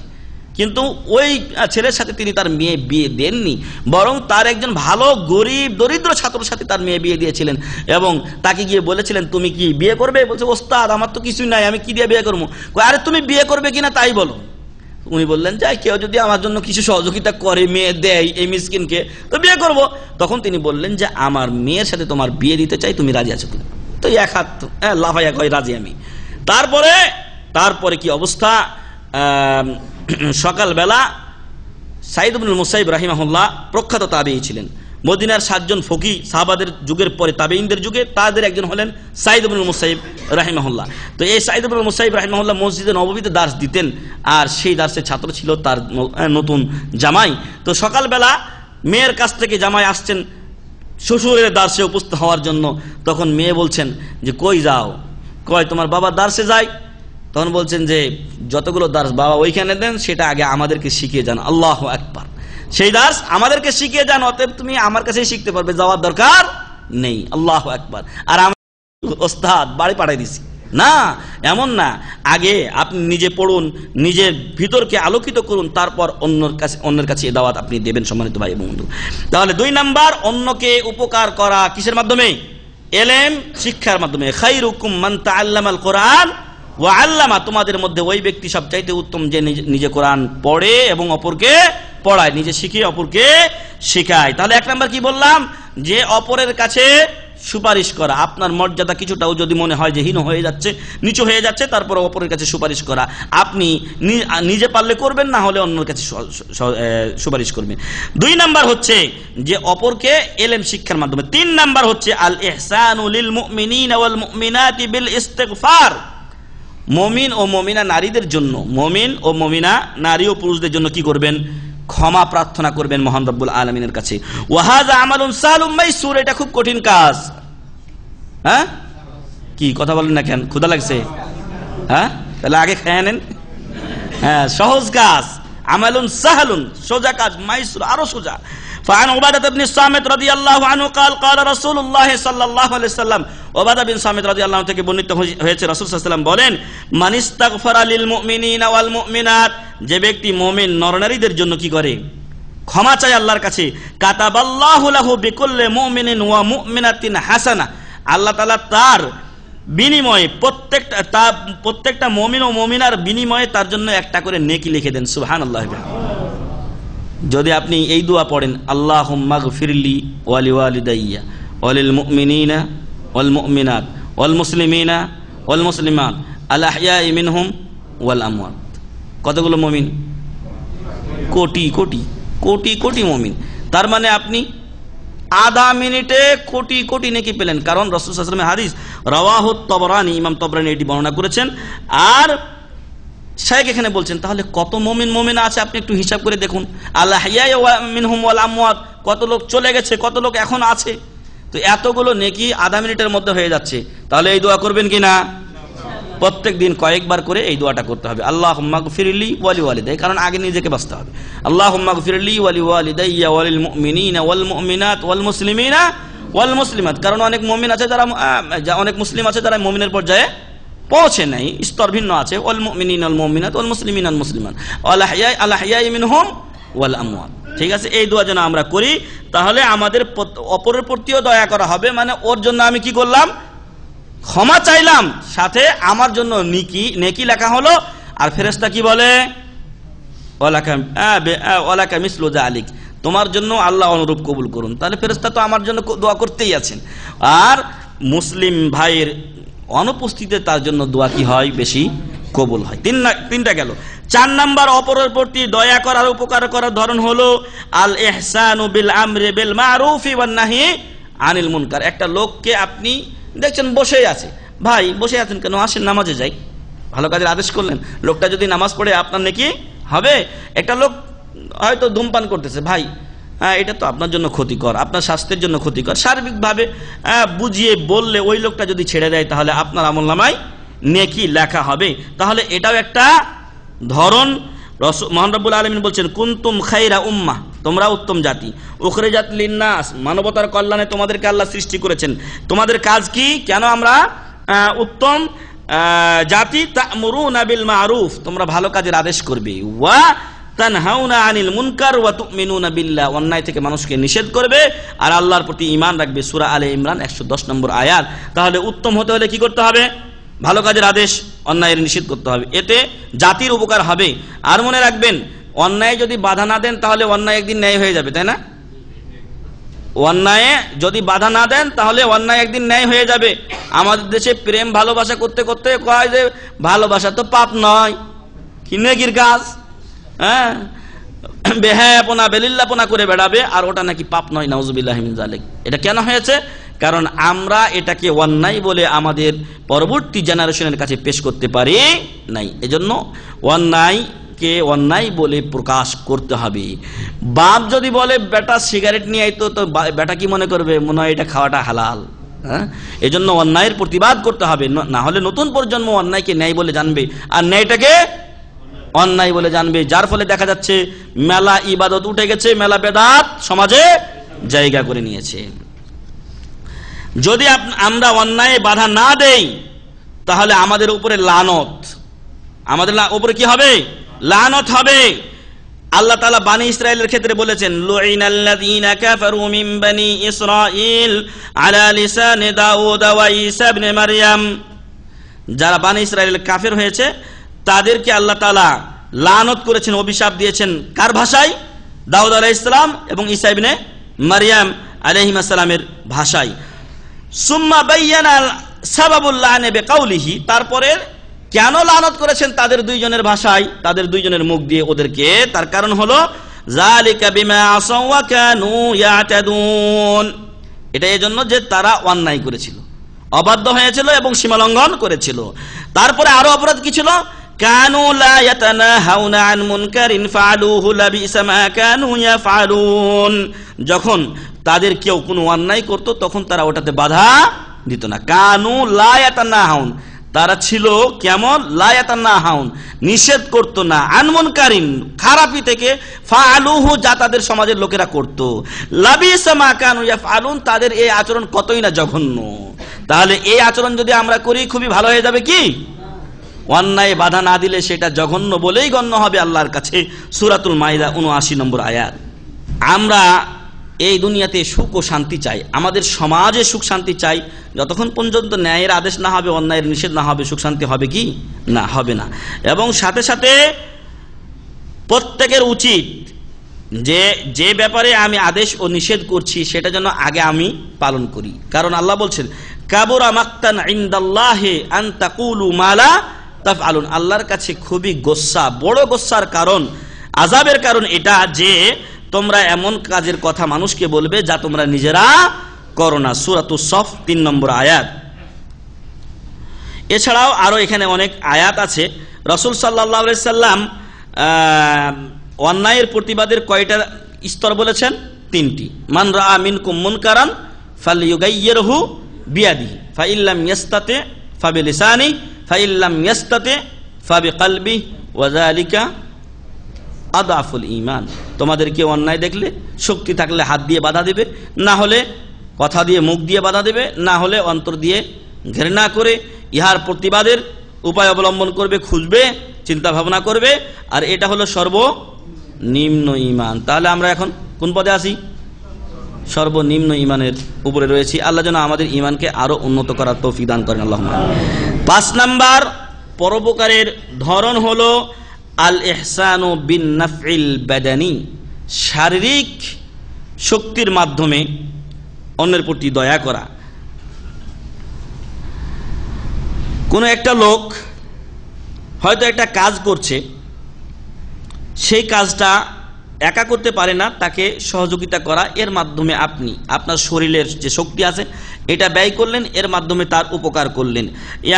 কিন্তু ওই ছেলের সাথে তিনি তার মেয়ে বিয়ে দেননি বরং তার একজন ভালো গরিব দরিদ্র ছাত্র সাথে তার মেয়ে বিয়ে দিয়েছিলেন এবং তাকে গিয়ে বলেছিলেন তুমি কি বিয়ে করবে বলছে ওস্তাদ আমার তো কিছুই নাই আমি কি দিয়ে বিয়ে করবো আরে তুমি বিয়ে করবে কিনা তাই বলো উনি বললেন যে কেউ যদি আমার জন্য কিছু সহযোগিতা করে মেয়ে দেয় এই মিসকিনকে তো বিয়ে করব তখন তিনি বললেন যে আমার মেয়ের সাথে তোমার বিয়ে দিতে চাই তুমি রাজি আছো কিনা তো এক হাত হ্যাঁ লাফাইয়া কয় রাজি আমি তারপরে তারপরে কি অবস্থা সকালবেলা সাইদুল মুসাইব রাহিমাহুল্লাহ প্রখ্যাত তাবেই ছিলেন মদিনার সাতজন ফকি সাহাবাদের যুগের পরে তাবেইনদের যুগে তাদের একজন হলেন সাইদ আবুল মুসাইব রাহিমহল্লা তো এই সাইদ আবুল মুসাইব রাহিমহল্লা মসজিদে নবমীতে দাস দিতেন আর সেই দাসের ছাত্র ছিল তার নতুন জামাই তো সকালবেলা মেয়ের কাছ থেকে জামাই আসছেন শ্বশুরের দার্সে উপস্থিত হওয়ার জন্য তখন মেয়ে বলছেন যে কই যাও কয় তোমার বাবা দার্সে যায় তখন বলছেন যে যতগুলো দার্স বাবা ওইখানে দেন সেটা আগে আমাদেরকে শিখিয়ে যান আল্লাহ একবার সেই দাস আমাদেরকে শিখিয়ে যান অতএব তুমি আমার কাছেই শিখতে পারবে যাওয়ার দরকার নেই আল্লাহ একবার আর আমি ওস্তাদ বাড়ি পাঠাই দিছি না এমন না আগে আপনি নিজে পড়ুন নিজের ভিতরকে আলোকিত করুন তারপর অন্যর কাছে অন্যের কাছে এ দাওয়াত আপনি দেবেন সম্মানিত ভাই বন্ধু তাহলে দুই নাম্বার অন্যকে উপকার করা কিসের মাধ্যমে এলেম শিক্ষার মাধ্যমে খাই রুকুম মান্তা আল্লাম আল কোরআন ও আল্লামা তোমাদের মধ্যে ওই ব্যক্তি সবচাইতে উত্তম যে নিজে কোরআন পড়ে এবং অপরকে পড়ায় নিজে শিখিয়ে অপরকে শেখায় তাহলে এক নাম্বার কি বললাম যে অপরের কাছে সুপারিশ করা আপনার মর্যাদা কিছুটাও যদি মনে হয় যে হীন হয়ে যাচ্ছে নিচু হয়ে যাচ্ছে তারপর অপরের কাছে সুপারিশ করা আপনি নিজে পারলে করবেন না হলে অন্যের কাছে সুপারিশ করবেন দুই নাম্বার হচ্ছে যে অপরকে এলএম শিক্ষার মাধ্যমে তিন নাম্বার হচ্ছে আল ইহসানুল বিল ইস্তেগফার মমিন ও মমিনা নারীদের জন্য মমিন ও মমিনা নারী ও পুরুষদের জন্য কি করবেন ক্ষমা প্রার্থনা করবেন মহান রব্বুল আলমিনের কাছে ওয়াহাজা আমালুন সালুম্মাই এটা খুব কঠিন কাজ হ্যাঁ কি কথা বলেন না কেন ক্ষুদা লাগছে হ্যাঁ তাহলে আগে খেয়ে নেন হ্যাঁ সহজ কাজ আমালুন সাহালুন সোজা কাজ মাইসুর আরো সোজা فعن عبادة بن الصامت رضي الله عنه قال قال رسول الله صلى الله عليه وسلم ওবাদা বিন সামিদ রাজি আল্লাহ থেকে বর্ণিত হয়েছে রাসুল সাল্লাম বলেন মানিস্তাক ফরালিল মুমিনিন ওয়াল মুমিনাত যে ব্যক্তি মুমিন নরনারীদের জন্য কি করে ক্ষমা চাই আল্লাহর কাছে কাতাবাল্লাহু লাহু বিকুল্লি মুমিনিন ওয়া মুমিনাতিন হাসানা আল্লাহ তাআলা তার বিনিময়ে প্রত্যেকটা তা প্রত্যেকটা মমিন ও মমিনার বিনিময়ে তার জন্য একটা করে নেকি লিখে দেন সুবহানাল্লাহ আল্লাহ যদি আপনি এই দোয়া পড়েন আল্লাহ ফিরলি ওয়ালি ওয়ালিদাইয়া অলিল মুমিনা অল মুমিনাত অল মুসলিমিনা মুসলিমাত মুসলিমান ইমিন হুম ওয়াল আমওয়াত কতগুলো মমিন কোটি কোটি কোটি কোটি মমিন তার মানে আপনি আধা মিনিটে কোটি কোটি নেকি পেলেন কারণ রসুল হাদিস রওয়াহ তবরানি ইমাম তবরানি এটি বর্ণনা করেছেন আর শায়েক এখানে বলছেন তাহলে কত মমিন মমিন আছে আপনি একটু হিসাব করে দেখুন আল্লাহ কত লোক চলে গেছে কত লোক এখন আছে তো এতগুলো নেকি আধা মিনিটের মধ্যে হয়ে যাচ্ছে তাহলে এই দোয়া করবেন কি না প্রত্যেক দিন কয়েকবার করে এই দোয়াটা করতে হবে আল্লাহ ফিরলি ওয়ালি ওয়ালিদাই কারণ আগে নিজেকে বাঁচতে হবে আল্লাহ ফিরলি ওয়ালি ওয়ালিদাইয়া ওয়াল মুসলিমিনা ওয়াল মুসলিমাত কারণ অনেক মমিন আছে যারা অনেক মুসলিম আছে যারা মমিনের পর্যায়ে পৌঁছে নাই স্তর ভিন্ন আছে অল মিনিন অল মমিনাত অল মুসলিমিন আল মুসলিমান আল্লাহিয়াই আল্লাহিয়াই মিন হোম ওয়াল আমওয়াত ঠিক আছে এই দোয়া যেন আমরা করি তাহলে আমাদের অপরের প্রতিও দয়া করা হবে মানে ওর জন্য আমি কি করলাম ক্ষমা চাইলাম সাথে আমার জন্য নিকি নেকি লেখা হলো আর ফেরেস্তা কি বলে ওলাকা মিসলু জা আলিক তোমার জন্য আল্লাহ অনুরূপ কবুল করুন তাহলে ফেরেস্তা তো আমার জন্য দোয়া করতেই আছেন আর মুসলিম ভাইয়ের অনুপস্থিতিতে তার জন্য দোয়া কি হয় বেশি কবুল হয় তিন তিনটা গেল চার নাম্বার অপরের প্রতি দয়া করার উপকার করার ধরন হলো আল এহসান বিল আমরে বিল মারুফ নাহি আনিল মুনকার একটা লোককে আপনি দেখছেন বসে আছে ভাই বসে আছেন কেন আসেন নামাজে যাই ভালো কাজের আদেশ করলেন লোকটা যদি নামাজ পড়ে আপনার নাকি হবে একটা লোক হয়তো ধূমপান করতেছে ভাই হ্যাঁ, এটা তো আপনার জন্য ক্ষতিকর আপনার স্বাস্থ্যের জন্য ক্ষতিকর সার্বিকভাবে হ্যাঁ, বুঝিয়ে বললে ওই লোকটা যদি ছেড়ে দেয় তাহলে আপনার আমল নামায় নেকি লেখা হবে তাহলে এটাও একটা ধরন মহানবুল আলমিন বলছেন কুন্তুম খাইরা উম্মা তোমরা উত্তম জাতি ওখরে জাতলিন্নাস মানবতার কল্যাণে তোমাদেরকে আল্লাহ সৃষ্টি করেছেন তোমাদের কাজ কি কেন আমরা উত্তম জাতি তা মরু নাবিল মারুফ তোমরা ভালো কাজের আদেশ করবে ওয়া তানহাউনা আনিল মুনকার ওয়া তুমিনুনা বিল্লাহ অন্যায় থেকে মানুষকে নিষেধ করবে আর আল্লাহর প্রতি ইমান রাখবে সুরা আলে ইমরান একশো দশ নম্বর আয়াত তাহলে উত্তম হতে হলে কি করতে হবে ভালো কাজের আদেশ অন্যায়ের নিষেধ করতে হবে এতে জাতির উপকার হবে আর মনে রাখবেন অন্যায় যদি বাধা না দেন তাহলে অন্যায় একদিন ন্যায় হয়ে যাবে তাই না অন্যায়ে যদি বাধা না দেন তাহলে অন্যায় একদিন ন্যায় হয়ে যাবে আমাদের দেশে প্রেম ভালোবাসা করতে করতে কয় যে ভালোবাসা তো পাপ নয় কি নেগির কাজ হ্যাঁ বেহায়াপনা বেলিল্লাপনা করে বেড়াবে আর ওটা নাকি পাপ নয় নাউজুবিল্লাহমিন জালেক এটা কেন হয়েছে কারণ আমরা এটাকে অন্যায় বলে আমাদের পরবর্তী জেনারেশনের কাছে পেশ করতে পারি নাই এজন্য অন্যায়কে অন্যায় বলে প্রকাশ করতে হবে বাপ যদি বলে বেটা সিগারেট নিয়ে আইতো তো বেটা কি মনে করবে মনে হয় এটা খাওয়াটা হালাল হ্যাঁ এজন্য অন্যায়ের প্রতিবাদ করতে হবে না হলে নতুন প্রজন্ম অন্যায়কে ন্যায় বলে জানবে আর ন্যায়টাকে অন্যায় বলে জানবে যার ফলে দেখা যাচ্ছে মেলা ইবাদত উঠে গেছে মেলা বেদাত সমাজে জায়গা করে নিয়েছে যদি আমরা অন্যায় বাধা না দেই তাহলে আমাদের উপরে লানত আমাদের উপরে কি হবে লানত হবে আল্লাহ তালা বানী ইসরায়েলের ক্ষেত্রে বলেছেন যারা বানী ইসরায়েল কাফের হয়েছে তাদেরকে আল্লাহ তালা লানত করেছেন অভিশাপ দিয়েছেন কার ভাষায় দাউদ আলাহ ইসলাম এবং ইসাইবিনে মারিয়াম আসসালামের ভাষায় সুম্মা বাইয়ানাল সাবাবুল্লাহ নেবে কাউলিহি তারপরে কেন লানত করেছেন তাদের দুইজনের ভাষায় তাদের দুইজনের মুখ দিয়ে ওদেরকে তার কারণ হলো এটা এজন্য যে তারা অন্যায় করেছিল অবাধ্য হয়েছিল এবং সীমালঙ্ঘন করেছিল তারপরে আরো অপরাধ কি ছিল কানু লা ইয়াতানাহাউনা আন মুনকারিন ফাআলুহু লাবিসা মা কানু ইয়াফআলুন যখন তাদের কেউ কোনো অন্যায় করত তখন তারা ওটাতে বাধা দিত না কানু লা ইয়াতানাহাউন তারা ছিল কেমন লায়াতান্না হাউন নিষেধ করত না আনমন কারিন খারাপি থেকে ফা যা তাদের সমাজের লোকেরা করত লাবিসমা কানু ইয়াফ ফালুন তাদের এই আচরণ কতই না জঘন্য তাহলে এই আচরণ যদি আমরা করি খুবই ভালো হয়ে যাবে কি অন্যায় বাধা না দিলে সেটা জঘন্য বলেই গণ্য হবে আল্লাহর কাছে সুরাতুল মাইদা উনআশি নম্বর আয়াত আমরা এই দুনিয়াতে সুখ ও শান্তি চাই আমাদের সমাজে সুখ শান্তি চাই যতক্ষণ পর্যন্ত ন্যায়ের আদেশ না হবে অন্যায়ের নিষেধ না হবে সুখ শান্তি হবে কি না হবে না এবং সাথে সাথে প্রত্যেকের উচিত যে যে ব্যাপারে আমি আদেশ ও নিষেধ করছি সেটা যেন আগে আমি পালন করি কারণ আল্লাহ বলছেন কাবুরা মাক্তান ইন্দাল্লাহে আন্তাকুলু মালা তাফ আল্লাহর কাছে খুবই গোসা বড় গোসার কারণ আজাবের কারণ এটা যে তোমরা এমন কাজের কথা মানুষকে বলবে যা তোমরা নিজেরা করো না সুরাত সফ তিন নম্বর আয়াত এছাড়াও আরো এখানে অনেক আয়াত আছে রসুল সাল্লাহ সাল্লাম অন্যায়ের প্রতিবাদের কয়টা স্তর বলেছেন তিনটি মান রা মিন কুম্মুন কারান ফাল ইউগাইয়েরহু বিয়াদি ফাইল্লাম ইয়াস্তাতে ফাবিলিসানি ফাইল্লাম ইয়াস্তাতে ফাবি কালবি ওয়াজালিকা আদাফুল ইমান তোমাদেরকে অন্যায় দেখলে শক্তি থাকলে হাত দিয়ে বাধা দেবে না হলে কথা দিয়ে মুখ দিয়ে বাধা দেবে না হলে অন্তর দিয়ে ঘৃণা করে ইহার প্রতিবাদের উপায় অবলম্বন করবে খুঁজবে চিন্তা ভাবনা করবে আর এটা হলো সর্ব নিম্ন ইমান তাহলে আমরা এখন কোন পদে আসি সর্বনিম্ন ইমানের উপরে রয়েছি আল্লাহ যেন আমাদের ইমানকে আরো উন্নত করার তৌফিক দান করেন আল্লাহ পাঁচ নাম্বার পরোপকারের ধরন হল আল এহসান বিন নাফিল বেদানি শারীরিক শক্তির মাধ্যমে অন্যের প্রতি দয়া করা কোনো একটা লোক হয়তো একটা কাজ করছে সেই কাজটা একা করতে পারে না তাকে সহযোগিতা করা এর মাধ্যমে আপনি আপনার শরীরের যে শক্তি আছে এটা ব্যয় করলেন এর মাধ্যমে তার উপকার করলেন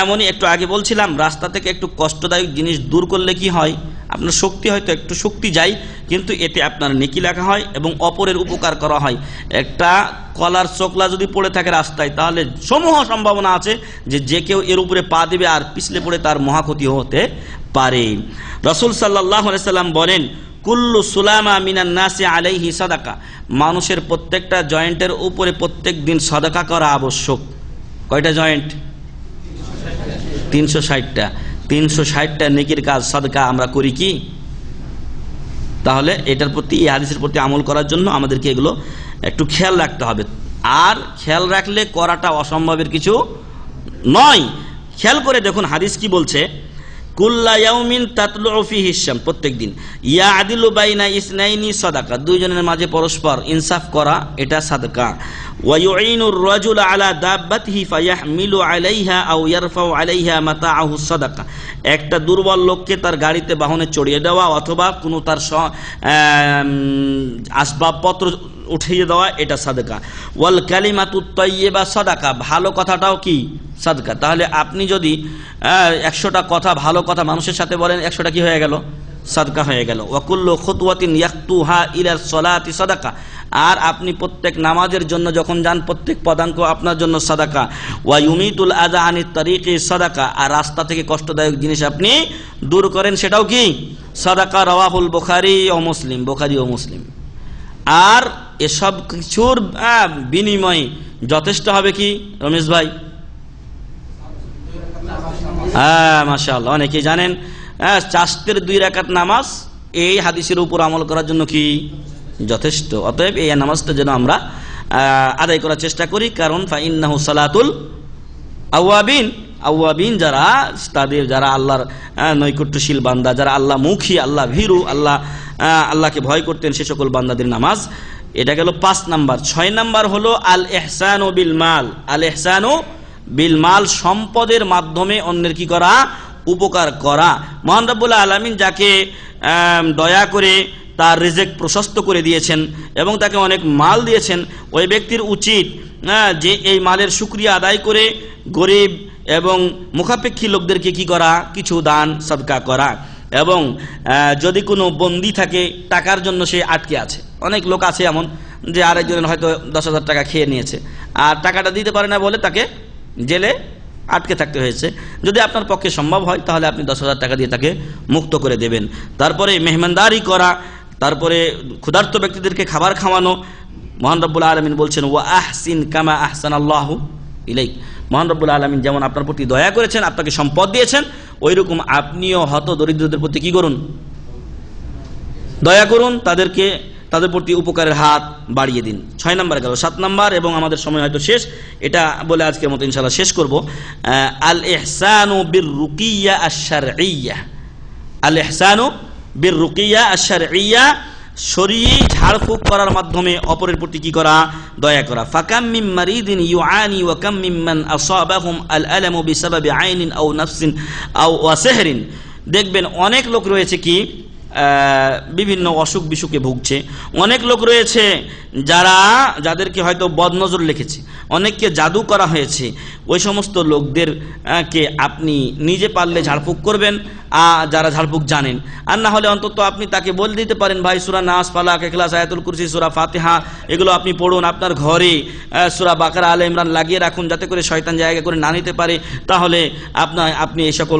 এমনই একটু আগে বলছিলাম রাস্তা থেকে একটু কষ্টদায়ক জিনিস দূর করলে কি হয় আপনার শক্তি হয়তো একটু শক্তি যায় কিন্তু এতে আপনার নেকি লেখা হয় এবং অপরের উপকার করা হয় একটা কলার চোকলা যদি পড়ে থাকে রাস্তায় তাহলে সমূহ সম্ভাবনা আছে যে যে কেউ এর উপরে পা দেবে আর পিছলে পড়ে তার মহাক্ষতি হতে পারে রসুল সাল্লাহ সাল্লাম বলেন কুল্লু সুলামা মিনান নাসি আলাইহি সাদাকা মানুষের প্রত্যেকটা জয়েন্টের উপরে প্রত্যেক দিন সাদাকা করা আবশ্যক কয়টা জয়েন্ট তিনশো ষাটটা তিনশো ষাটটা নেকির কাজ সদকা আমরা করি কি তাহলে এটার প্রতি এই হাদিসের প্রতি আমল করার জন্য আমাদেরকে এগুলো একটু খেয়াল রাখতে হবে আর খেয়াল রাখলে করাটা অসম্ভবের কিছু নয় খেয়াল করে দেখুন হাদিস কি বলছে কুল্লাউমিন ইয়া দুইজনের মাঝে পরস্পর ইনসাফ করা এটা সাদকা ويعين الرجل على دابته فيحمل عليها او يرفع عليها متاعه الصدقه একটা দুর্বল লোককে তার গাড়িতে বাহনে চড়িয়ে দেওয়া অথবা কোনো তার আসবাবপত্র উঠিয়ে দেওয়া এটা সাদকা ওয়াল কালিমাতু তৈবা সাদাকা ভালো কথাটাও কি সাদকা তাহলে আপনি যদি একশোটা কথা ভালো কথা মানুষের সাথে বলেন একশোটা কি হয়ে গেল সাদকা হয়ে গেল ওয়াকুল্ল খতুয়াতিন ইয়াকুহা ইলার সলাতি সাদাকা আর আপনি প্রত্যেক নামাজের জন্য যখন যান প্রত্যেক পদাঙ্ক আপনার জন্য সাদাকা ওয়া ইউমিতুল আজা আনি তারিকে সাদাকা আর রাস্তা থেকে কষ্টদায়ক জিনিস আপনি দূর করেন সেটাও কি সাদাকা রওয়াহুল বোখারি ও মুসলিম বোখারি ও মুসলিম আর এসব কিছুর বিনিময়ে যথেষ্ট হবে কি রমেশ ভাই হ্যাঁ মাসা অনেকেই জানেন হ্যাঁ, চাষের দুই রাকাত নামাজ এই হাদিসের উপর আমল করার জন্য কি যথেষ্ট অতএব এই নামাজটা যেন আমরা আদায় করার চেষ্টা করি কারণ ফাইন্নাহু সালাতুল আওয়াবিন আওয়াবিন যারা তাদের যারা আল্লাহর নৈকট্যশীল বান্দা যারা আল্লাহ মুখী আল্লাহ ভীরু আল্লাহ আল্লাহকে ভয় করতেন সে সকল বান্দাদের নামাজ এটা গেল পাঁচ নাম্বার ছয় নাম্বার হলো আল এহসান ও বিল মাল আল এহসান ও বিল মাল সম্পদের মাধ্যমে অন্যের কি করা উপকার করা মহান রব্বুল্লাহ আলমিন যাকে দয়া করে তার রেজেক প্রশস্ত করে দিয়েছেন এবং তাকে অনেক মাল দিয়েছেন ওই ব্যক্তির উচিত হ্যাঁ, যে এই মালের সুক্রিয়া আদায় করে গরিব এবং মুখাপেক্ষী লোকদেরকে কি করা কিছু দান সদকা করা এবং যদি কোনো বন্দি থাকে টাকার জন্য সে আটকে আছে অনেক লোক আছে এমন যে আরেকজনের হয়তো দশ হাজার টাকা খেয়ে নিয়েছে আর টাকাটা দিতে পারে না বলে তাকে জেলে আটকে থাকতে হয়েছে যদি আপনার পক্ষে সম্ভব হয় তাহলে আপনি দশ হাজার টাকা দিয়ে তাকে মুক্ত করে দেবেন তারপরে মেহমানদারি করা তারপরে ক্ষুধার্ত ব্যক্তিদেরকে খাবার খাওয়ানো মহান রব্বুল আলমিন বলছেন ও আহসিন কামা আহসান আল্লাহ ইলাইক মহান রব্বুল আলমিন যেমন আপনার প্রতি দয়া করেছেন আপনাকে সম্পদ দিয়েছেন ওই রকম আপনিও হত দরিদ্রদের প্রতি কি করুন দয়া করুন তাদেরকে তাদের প্রতি উপকারের হাত বাড়িয়ে দিন ছয় নাম্বার গেল সাত নাম্বার এবং আমাদের সময় হয়তো শেষ এটা বলে আজকের মতো ইনশাল্লাহ শেষ করব আল এহসানু বির রুকিয়া আশার ইয়া আল এহসানু বীর রুকিয়া আশার ইয়া শরীর ঝাড়ফুঁক করার মাধ্যমে অপরের প্রতি কি করা দয়া করা ফাকাম মিম মারিদিন ইউআনি ওয়া কাম মিম্মান আসাবাহুম আল আলামু বিসাবাবি আইনিন আও নাফসিন আও ওয়াসহরিন দেখবেন অনেক লোক রয়েছে কি বিভিন্ন অসুখ বিসুখে ভুগছে অনেক লোক রয়েছে যারা যাদেরকে হয়তো বদনজর লিখেছে অনেককে জাদু করা হয়েছে ওই সমস্ত লোকদেরকে আপনি নিজে পারলে ঝাড়ফুঁক করবেন যারা ঝাড়ফুঁক জানেন আর না হলে অন্তত আপনি তাকে বল দিতে পারেন ভাই সুরা নাস পালা কেখলা সায়াতুল কুরসি সুরা ফাতেহা এগুলো আপনি পড়ুন আপনার ঘরে সুরা বাকারা আলে ইমরান লাগিয়ে রাখুন যাতে করে শয়তান জায়গা করে না নিতে পারে তাহলে আপনার আপনি এই সকল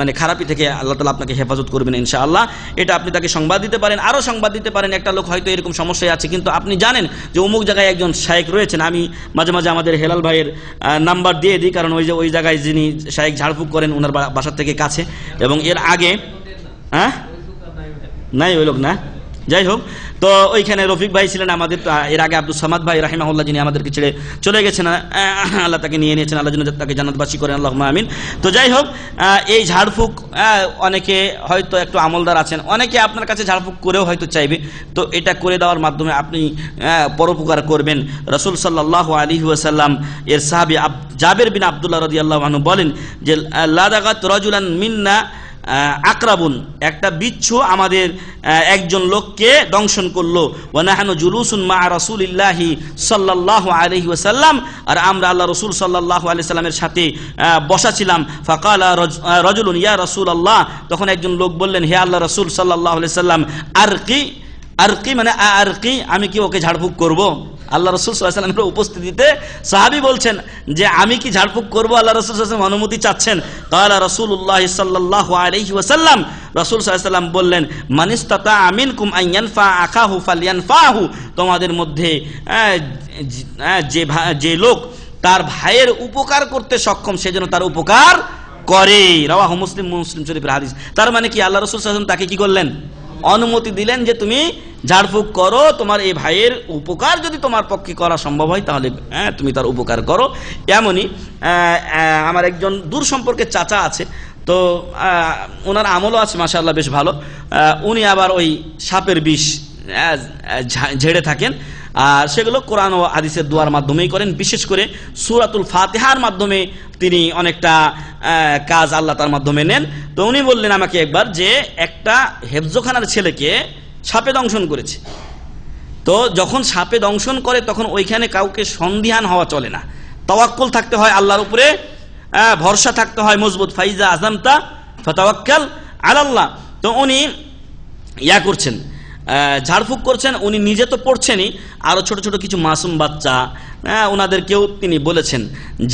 মানে খারাপি থেকে আল্লাহ তালা আপনাকে হেফাজত করবেন ইনশাআল্লাহ এটা আপনি তাকে সংবাদ দিতে পারেন আরও সংবাদ দিতে পারেন একটা লোক হয়তো এরকম সমস্যায় আছে কিন্তু আপনি জানেন যে অমুক জায়গায় একজন শায়েক রয়েছেন আমি মাঝে মাঝে আমাদের হেলাল ভাইয়ের নাম্বার দিয়ে দিই কারণ ওই যে ওই জায়গায় যিনি শায়েক ঝাড়ফুঁক করেন ওনার বাসার থেকে কাছে এবং এর আগে হ্যাঁ নাই ওই লোক না যাই হোক তো ওইখানে রফিক ভাই ছিলেন আমাদের এর আগে আব্দুল সামাদ ভাই রাহিমাহুল্লাহ যিনি আমাদেরকে ছেড়ে চলে গেছেন আল্লাহ তাকে নিয়ে নিয়েছেন আল্লাহ যেন তাকে জান্নাতবাসী করেন আল্লাহ আমিন তো যাই হোক এই ঝাড়ফুঁক অনেকে হয়তো একটু আমলদার আছেন অনেকে আপনার কাছে ঝাড়ফুঁক করেও হয়তো চাইবে তো এটা করে দেওয়ার মাধ্যমে আপনি পরোপকার করবেন রসুল সাল্লাহ আলী ওয়াসাল্লাম এর সাহাবি জাবের বিন আবদুল্লাহ রদি আল্লাহ বলেন যে লাদাগাত রজুলান মিন্না আকরাবুন একটা বিচ্ছু আমাদের একজন লোককে দংশন করলো ওয়ানাহানো জুলুসুন মা রসুলিল্লাহি সাল্লাহ আলহি ওসাল্লাম আর আমরা আল্লাহ রসুল সাল্লাহ আলি সাল্লামের সাথে বসা ছিলাম ফাকাল রজুলুন ইয়া রসুল আল্লাহ তখন একজন লোক বললেন হে আল্লাহ রসুল সাল্লাহ আলি সাল্লাম আর কি আর কি মানে আর কি আমি কি ওকে ঝাড়ফুঁক করবো আল্লাহ রসুল উপস্থিতিতে সাহাবি বলছেন যে আমি কি ঝাড়ফুঁক করবো আল্লাহ রসুল অনুমতি চাচ্ছেন তাহলে রসুল্লাহ সাল্লাহ আলহি রসুল সাল্লাম বললেন তাতা আমিন কুম আইয়ানফা আখাহু ফালিয়ানফাহু তোমাদের মধ্যে যে যে লোক তার ভাইয়ের উপকার করতে সক্ষম সে যেন তার উপকার করে রাওয়াহ মুসলিম মুসলিম শরীফের হাদিস তার মানে কি আল্লাহ রসুল সাল্লাম তাকে কি করলেন অনুমতি দিলেন যে তুমি ঝাড়ফুঁক করো তোমার এই ভাইয়ের উপকার যদি তোমার পক্ষে করা সম্ভব হয় তাহলে হ্যাঁ তুমি তার উপকার করো এমনই আমার একজন দূর সম্পর্কে চাচা আছে তো ওনার আমলও আছে মাসাল্লাহ বেশ ভালো উনি আবার ওই সাপের বিষ ঝেড়ে থাকেন আর সেগুলো কোরআন ও আদিসের দোয়ার মাধ্যমেই করেন বিশেষ করে সুরাতুল ফাতেহার মাধ্যমে তিনি অনেকটা কাজ আল্লাহ তার মাধ্যমে নেন তো উনি বললেন আমাকে একবার যে একটা হেফজোখানার ছেলেকে সাপে দংশন করেছে তো যখন সাপে দংশন করে তখন ওইখানে কাউকে সন্দিহান হওয়া চলে না তাওয়াক্কল থাকতে হয় আল্লাহর উপরে ভরসা থাকতে হয় মজবুত ফাইজা আজমতা ফতাওয়াক্কাল আল্লাহ তো উনি ইয়া করছেন ঝাড়ফুঁক করছেন উনি নিজে তো পড়ছেনই আরও ছোট ছোট কিছু মাসুম বাচ্চা হ্যাঁ ওনাদেরকেও তিনি বলেছেন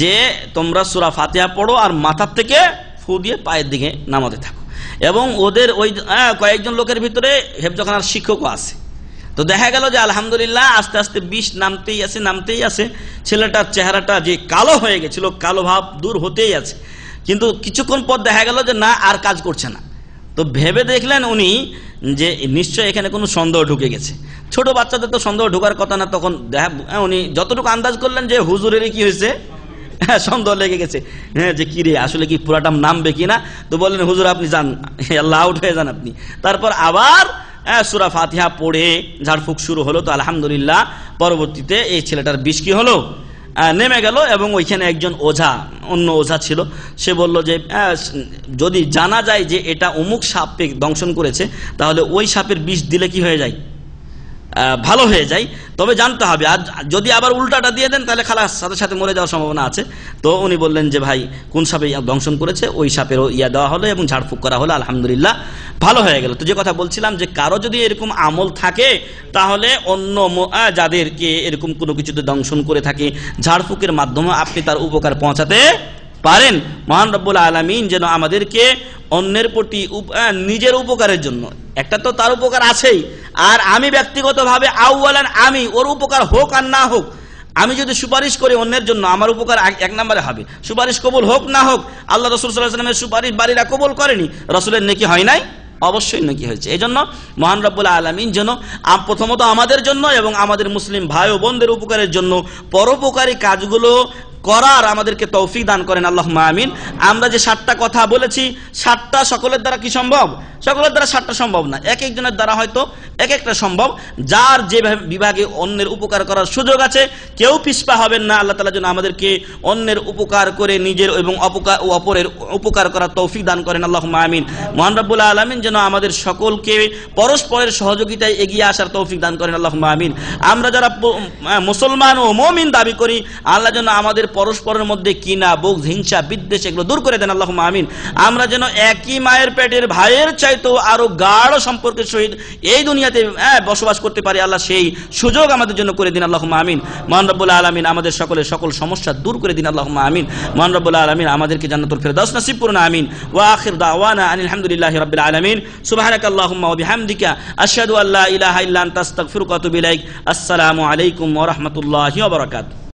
যে তোমরা সুরা ফাতিহা পড়ো আর মাথার থেকে ফু দিয়ে পায়ের দিকে নামাতে থাকো এবং ওদের ওই হ্যাঁ, কয়েকজন লোকের ভিতরে হেফজখানার শিক্ষকও আছে তো দেখা গেল যে আলহামদুলিল্লাহ আস্তে আস্তে বিষ নামতেই আছে নামতেই আছে ছেলেটার চেহারাটা যে কালো হয়ে গেছিল কালো ভাব দূর হতেই আছে কিন্তু কিছুক্ষণ পর দেখা গেল যে না আর কাজ করছে না তো ভেবে দেখলেন উনি যে নিশ্চয় এখানে কোনো সন্দেহ ঢুকে গেছে ছোট বাচ্চাদের তো সন্দেহ ঢুকার কথা না তখন হ্যাঁ, উনি যতটুকু আন্দাজ করলেন যে হুজুরেরই কি হয়েছে হ্যাঁ সন্দেহ লেগে গেছে হ্যাঁ যে কি রে আসলে কি পুরাটাম নামবে কি না তো বললেন হুজুর আপনি যান আল্লাহ আউট হয়ে যান আপনি তারপর আবার হ্যাঁ, সুরা ফাতিহা পড়ে ঝাড়ফুঁক শুরু হলো তো আলহামদুলিল্লাহ পরবর্তীতে এই ছেলেটার বিষ কি হলো হ্যাঁ, নেমে গেল এবং ওইখানে একজন ওঝা অন্য ওঝা ছিল সে বলল যে হ্যাঁ, যদি জানা যায় যে এটা অমুক সাপকে দংশন করেছে তাহলে ওই সাপের বিষ দিলে কি হয়ে যায় ভালো হয়ে যায় তবে জানতে হবে আর যদি আবার উল্টাটা দিয়ে দেন তাহলে খালাস সাথে সাথে মরে যাওয়ার সম্ভাবনা আছে তো উনি বললেন যে ভাই কোন সাপে দংশন করেছে ওই সাপেরও ইয়া দেওয়া হলো এবং ঝাড়ফুঁক করা হলো আলহামদুলিল্লাহ ভালো হয়ে গেল তো যে কথা বলছিলাম যে কারো যদি এরকম আমল থাকে তাহলে অন্য যাদেরকে এরকম কোনো কিছুতে দংশন করে থাকে ঝাড়ফুঁকের মাধ্যমে আপনি তার উপকার পৌঁছাতে পারেন মহান রব্বুল আলমিন যেন আমাদেরকে অন্যের প্রতি নিজের উপকারের জন্য একটা তো তার উপকার আছেই আর আমি ব্যক্তিগতভাবে আউ্বালান আমি ওর উপকার হোক আর না হোক আমি যদি সুপারিশ করি অন্যের জন্য আমার উপকার এক নম্বরে হবে সুপারিশ কবুল হোক না হোক আল্লাহ রসুল সাল্লাহামের সুপারিশ বাড়িরা কবুল করেনি রসুলের নেকি হয় নাই অবশ্যই নাকি হয়েছে এই জন্য মহান রব্বুল্লা আলমিন যেন প্রথমত আমাদের জন্য এবং আমাদের মুসলিম ভাই ও বোনদের উপকারের জন্য পরোপকারী কাজগুলো করার আমাদেরকে তৌফিক দান করেন আল্লাহ আমিন আমরা যে সাতটা কথা বলেছি সাতটা সকলের দ্বারা কি সম্ভব সকলের দ্বারা সাতটা সম্ভব না এক একজনের দ্বারা হয়তো এক একটা সম্ভব যার যে বিভাগে অন্যের উপকার করার সুযোগ আছে কেউ পিসপা হবেন না আল্লাহ তালা যেন আমাদেরকে অন্যের উপকার করে নিজের এবং অপকার ও অপরের উপকার করার তৌফিক দান করেন আল্লাহ আমিন মোহান রব্বুল্লাহ আলমিন যেন আমাদের সকলকে পরস্পরের সহযোগিতায় এগিয়ে আসার তৌফিক দান করেন আল্লাহ আমিন আমরা যারা মুসলমান ও মমিন দাবি করি আল্লাহ যেন আমাদের আমাদের পরস্পরের মধ্যে কিনা বোক হিংসা বিদ্বেষ এগুলো দূর করে দেন আল্লাহ আমিন আমরা যেন একই মায়ের পেটের ভাইয়ের চাইতেও আরো গাঢ় সম্পর্কের সহিত এই দুনিয়াতে বসবাস করতে পারি আল্লাহ সেই সুযোগ আমাদের জন্য করে দিন আল্লাহ আমিন মহানরবুল্লা আলমিন আমাদের সকলে সকল সমস্যা দূর করে দিন আল্লাহ আমিন মহানরবুল্লা আলমিন আমাদেরকে জান্নাতুল ফেরদাউস নাসিব করুন আমিন ওয়া আখির দাওয়ানা আলহামদুলিল্লাহ রাব্বিল আলামিন সুবহানাক আল্লাহুম্মা ওয়া বিহামদিকা আশহাদু আল্লা ইলাহা ইল্লা আনতা আস্তাগফিরুকা ওয়া আতুবু ইলাইক আসসালামু আলাইকুম ওয়া রাহমাতুল্লাহি ওয়া বারাকাতুহু